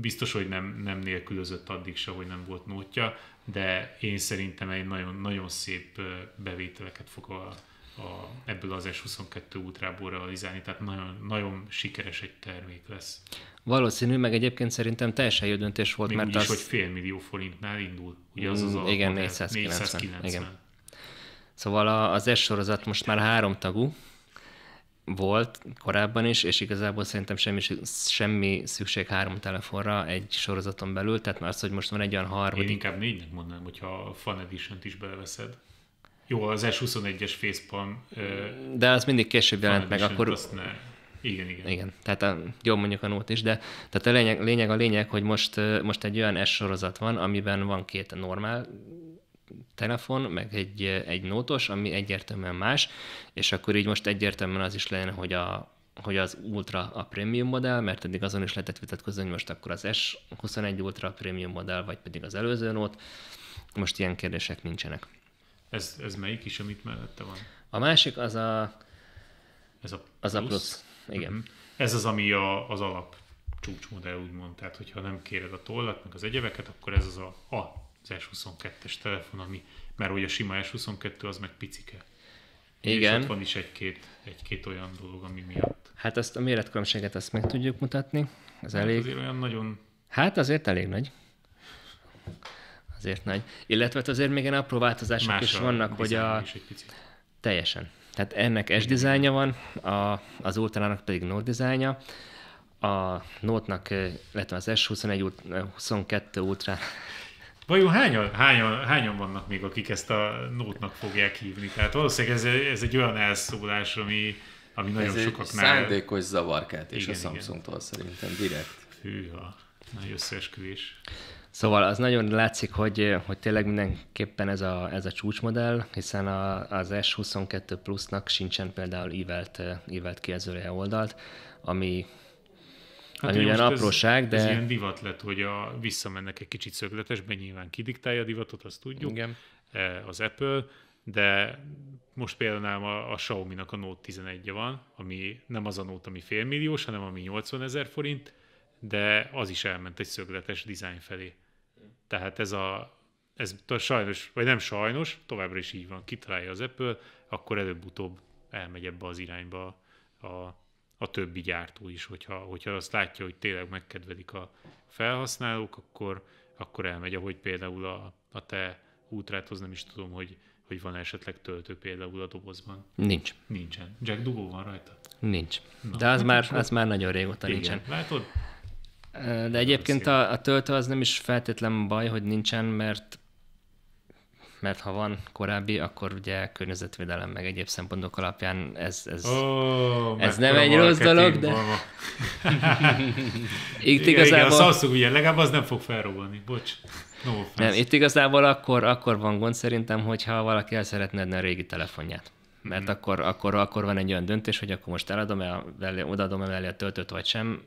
Speaker 1: biztos, hogy nem, nem nélkülözött addig se, hogy nem volt nótja, de én szerintem egy nagyon, nagyon szép bevételeket fog a, a, ebből az S22 útrából realizálni, tehát nagyon, nagyon sikeres egy termék lesz.
Speaker 3: Valószínű, meg egyébként szerintem teljesen jó döntés volt, Még mert az... hogy
Speaker 1: fél millió forintnál indul, ugye az az mm, szóval a... Igen, 490. 490. Igen.
Speaker 3: Szóval az S sorozat most már három tagú, volt korábban is, és igazából szerintem semmi, semmi szükség három telefonra egy sorozaton belül, tehát már az, hogy most van egy olyan harmadik... Én inkább négynek mondanám, hogyha a Fun edition is beleveszed. Jó, az S21-es
Speaker 1: facepalm... De az mindig később jelent meg, akkor... Azt ne. Igen, igen. Igen,
Speaker 3: tehát a, jó mondjuk a nót is, de tehát a lényeg, lényeg a lényeg, hogy most, most egy olyan S sorozat van, amiben van két normál telefon, meg egy, egy nótos, ami egyértelműen más, és akkor így most egyértelműen az is lenne, hogy a, hogy az Ultra a prémium modell, mert eddig azon is lehetett vitatkozni, hogy most akkor az S21 Ultra a prémium modell, vagy pedig az előző nót. Most ilyen kérdések nincsenek.
Speaker 1: Ez, ez melyik is, amit mellette van? A másik az a... Ez a plusz? Az a plusz. Igen. Uh-huh. Ez az, ami a, az alap csúcsmodell, úgymond. Tehát, hogyha nem kéred a tollat, meg az egyebeket, akkor ez az a, a az S22-es telefon, ami, mert hogy a sima S22 az meg picike. Igen. És ott van is egy-két, egy-két olyan dolog, ami miatt.
Speaker 3: Hát ezt a méretkülönbséget ezt meg tudjuk mutatni. Ez hát elég. Azért olyan nagyon... Hát azért elég nagy. Azért nagy. Illetve hát azért még egy apró változások Más is vannak, hogy a... Is egy picit. Teljesen. Tehát ennek S dizájnja van, a, az Ultrának pedig Note dizájnja. A Note-nak, illetve az S21, 22 Ultra Vajon hányan, hányan,
Speaker 1: hányan vannak még, akik ezt a
Speaker 3: nótnak fogják hívni? Tehát valószínűleg
Speaker 1: ez, ez egy olyan elszólás, ami, ami ez nagyon ez egy szándékos
Speaker 3: és igen, a Samsungtól igen. szerintem, direkt. Hűha, nagy összeesküvés. Szóval az nagyon látszik, hogy, hogy tényleg mindenképpen ez a, ez a csúcsmodell, hiszen a, az S22 Plusnak sincsen például ívelt, ívelt kijelzője oldalt, ami Hát ami apróság, ez, de... Ez ilyen
Speaker 1: divat lett, hogy a, visszamennek egy kicsit szögletesben, nyilván kidiktálja a divatot, azt tudjuk, Igen. E, az Apple, de most például a, a Xiaomi-nak a Note 11-je van, ami nem az a Note, ami félmilliós, hanem ami 80 ezer forint, de az is elment egy szögletes dizájn felé. Tehát ez a, ez sajnos, vagy nem sajnos, továbbra is így van, kitalálja az Apple, akkor előbb-utóbb elmegy ebbe az irányba a, a a többi gyártó is, hogyha, hogyha azt látja, hogy tényleg megkedvelik a felhasználók, akkor, akkor elmegy, ahogy például a, a te útráthoz nem is tudom, hogy, hogy van esetleg töltő például a dobozban.
Speaker 3: Nincs. Nincsen.
Speaker 1: Jack dugó van rajta?
Speaker 3: Nincs. Na, De az hát már, az már nagyon régóta Igen. nincsen. Látod? De egyébként a, a töltő az nem is feltétlen baj, hogy nincsen, mert mert ha van korábbi, akkor ugye környezetvédelem meg egyéb szempontok alapján ez, ez, oh, ez nem egy rossz dolog, de... [laughs] itt igen, igazából... Igen, a Samsung ugye legalább az nem fog felrobbanni, bocs. No nem, itt igazából akkor, akkor van gond szerintem, hogyha valaki el szeretne adni a régi telefonját mert hmm. akkor, akkor, akkor van egy olyan döntés, hogy akkor most eladom-e, odaadom-e mellé a töltőt, vagy sem.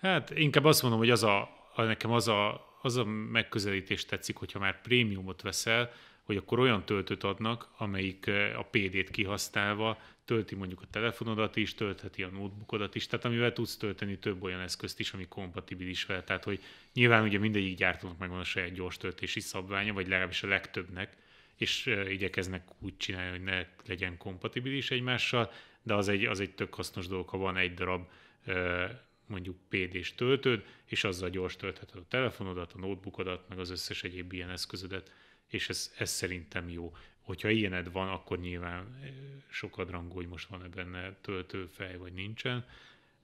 Speaker 1: Hát inkább azt mondom, hogy az a, a nekem az a, az a megközelítés tetszik, hogyha már prémiumot veszel, hogy akkor olyan töltőt adnak, amelyik eh, a PD-t kihasználva tölti mondjuk a telefonodat is, töltheti a notebookodat is, tehát amivel tudsz tölteni több olyan eszközt is, ami kompatibilis vele. Tehát, hogy nyilván ugye mindegyik gyártónak megvan a saját gyors töltési szabványa, vagy legalábbis a legtöbbnek, és eh, igyekeznek úgy csinálni, hogy ne legyen kompatibilis egymással, de az egy, az egy tök hasznos dolog, ha van egy darab eh, mondjuk PD-s töltőd, és azzal gyors töltheted a telefonodat, a notebookodat, meg az összes egyéb ilyen eszközödet és ez, ez szerintem jó. Hogyha ilyened van, akkor nyilván eh, sokat rangú, hogy most van-e benne töltőfej, vagy nincsen,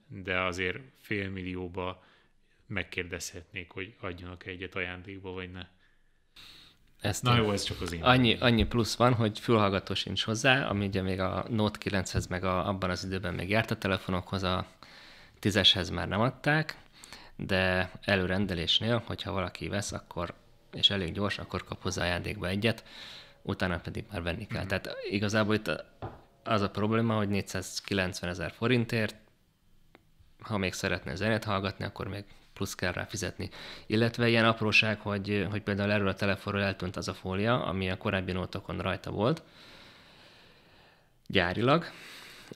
Speaker 1: de azért félmillióba megkérdezhetnék, hogy adjanak -e egyet ajándékba, vagy ne.
Speaker 3: Ezt Na jó, ez csak az én. Annyi, annyi plusz van, hogy fülhallgató sincs hozzá, ami ugye még a Note 9-hez, meg a, abban az időben még járt a telefonokhoz, a 10-eshez már nem adták, de előrendelésnél, hogyha valaki vesz, akkor és elég gyors, akkor kap hozzá ajándékba egyet, utána pedig már venni kell. Mm-hmm. Tehát igazából itt az a probléma, hogy 490 ezer forintért, ha még szeretne zenét hallgatni, akkor még plusz kell rá fizetni. Illetve ilyen apróság, hogy, hogy például erről a telefonról eltűnt az a fólia, ami a korábbi nótokon rajta volt, gyárilag,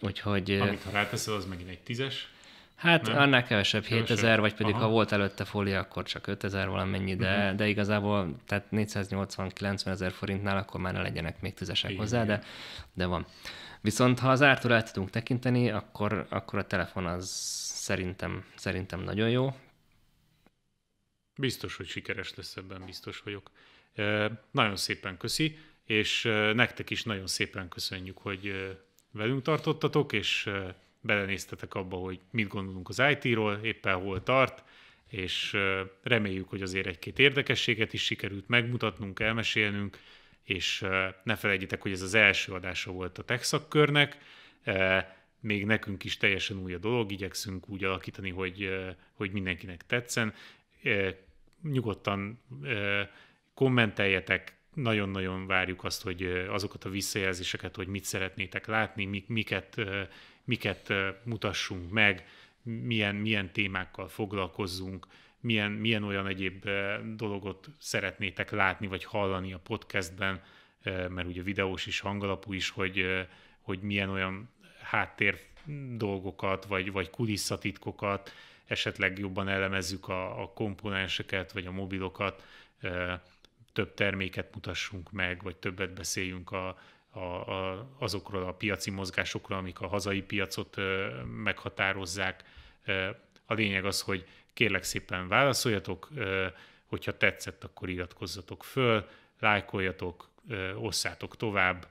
Speaker 3: úgyhogy... Amit ha
Speaker 1: ráteszel, az megint egy tízes. Hát nem? annál kevesebb, kevesebb. 7000, vagy pedig Aha. ha
Speaker 3: volt előtte fólia, akkor csak 5000 valamennyi, de, uh-huh. de igazából tehát 480-90 ezer forintnál akkor már ne legyenek még tízesek Igen. hozzá, de, de van. Viszont ha az ártól el tudunk tekinteni, akkor, akkor a telefon az szerintem, szerintem nagyon jó.
Speaker 1: Biztos, hogy sikeres lesz ebben, biztos vagyok. E, nagyon szépen köszi, és nektek is nagyon szépen köszönjük, hogy velünk tartottatok, és belenéztetek abba, hogy mit gondolunk az IT-ról, éppen hol tart, és reméljük, hogy azért egy-két érdekességet is sikerült megmutatnunk, elmesélnünk, és ne felejtjétek, hogy ez az első adása volt a tech még nekünk is teljesen új a dolog, igyekszünk úgy alakítani, hogy, hogy mindenkinek tetszen. Nyugodtan kommenteljetek, nagyon-nagyon várjuk azt, hogy azokat a visszajelzéseket, hogy mit szeretnétek látni, miket miket mutassunk meg, milyen, milyen témákkal foglalkozzunk, milyen, milyen olyan egyéb dologot szeretnétek látni vagy hallani a podcastben, mert ugye videós is, hangalapú is, hogy, hogy milyen olyan háttér dolgokat, vagy, vagy kulisszatitkokat, esetleg jobban elemezzük a, a komponenseket, vagy a mobilokat, több terméket mutassunk meg, vagy többet beszéljünk a a, a, azokról a piaci mozgásokról, amik a hazai piacot ö, meghatározzák. A lényeg az, hogy kérlek szépen válaszoljatok, ö, hogyha tetszett, akkor iratkozzatok föl, lájkoljatok, ö, osszátok tovább,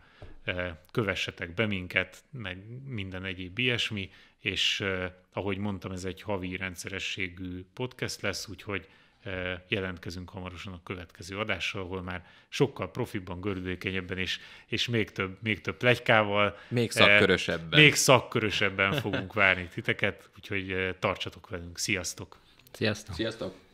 Speaker 1: kövessetek be minket, meg minden egyéb ilyesmi, és ahogy mondtam, ez egy havi rendszerességű podcast lesz, úgyhogy jelentkezünk hamarosan a következő adással, ahol már sokkal profibban, gördülékenyebben és, és még több, még több plegykával. Még szakkörösebben. Még szakkörösebben fogunk várni titeket, úgyhogy tartsatok velünk. Sziasztok! Sziasztok!
Speaker 2: Sziasztok!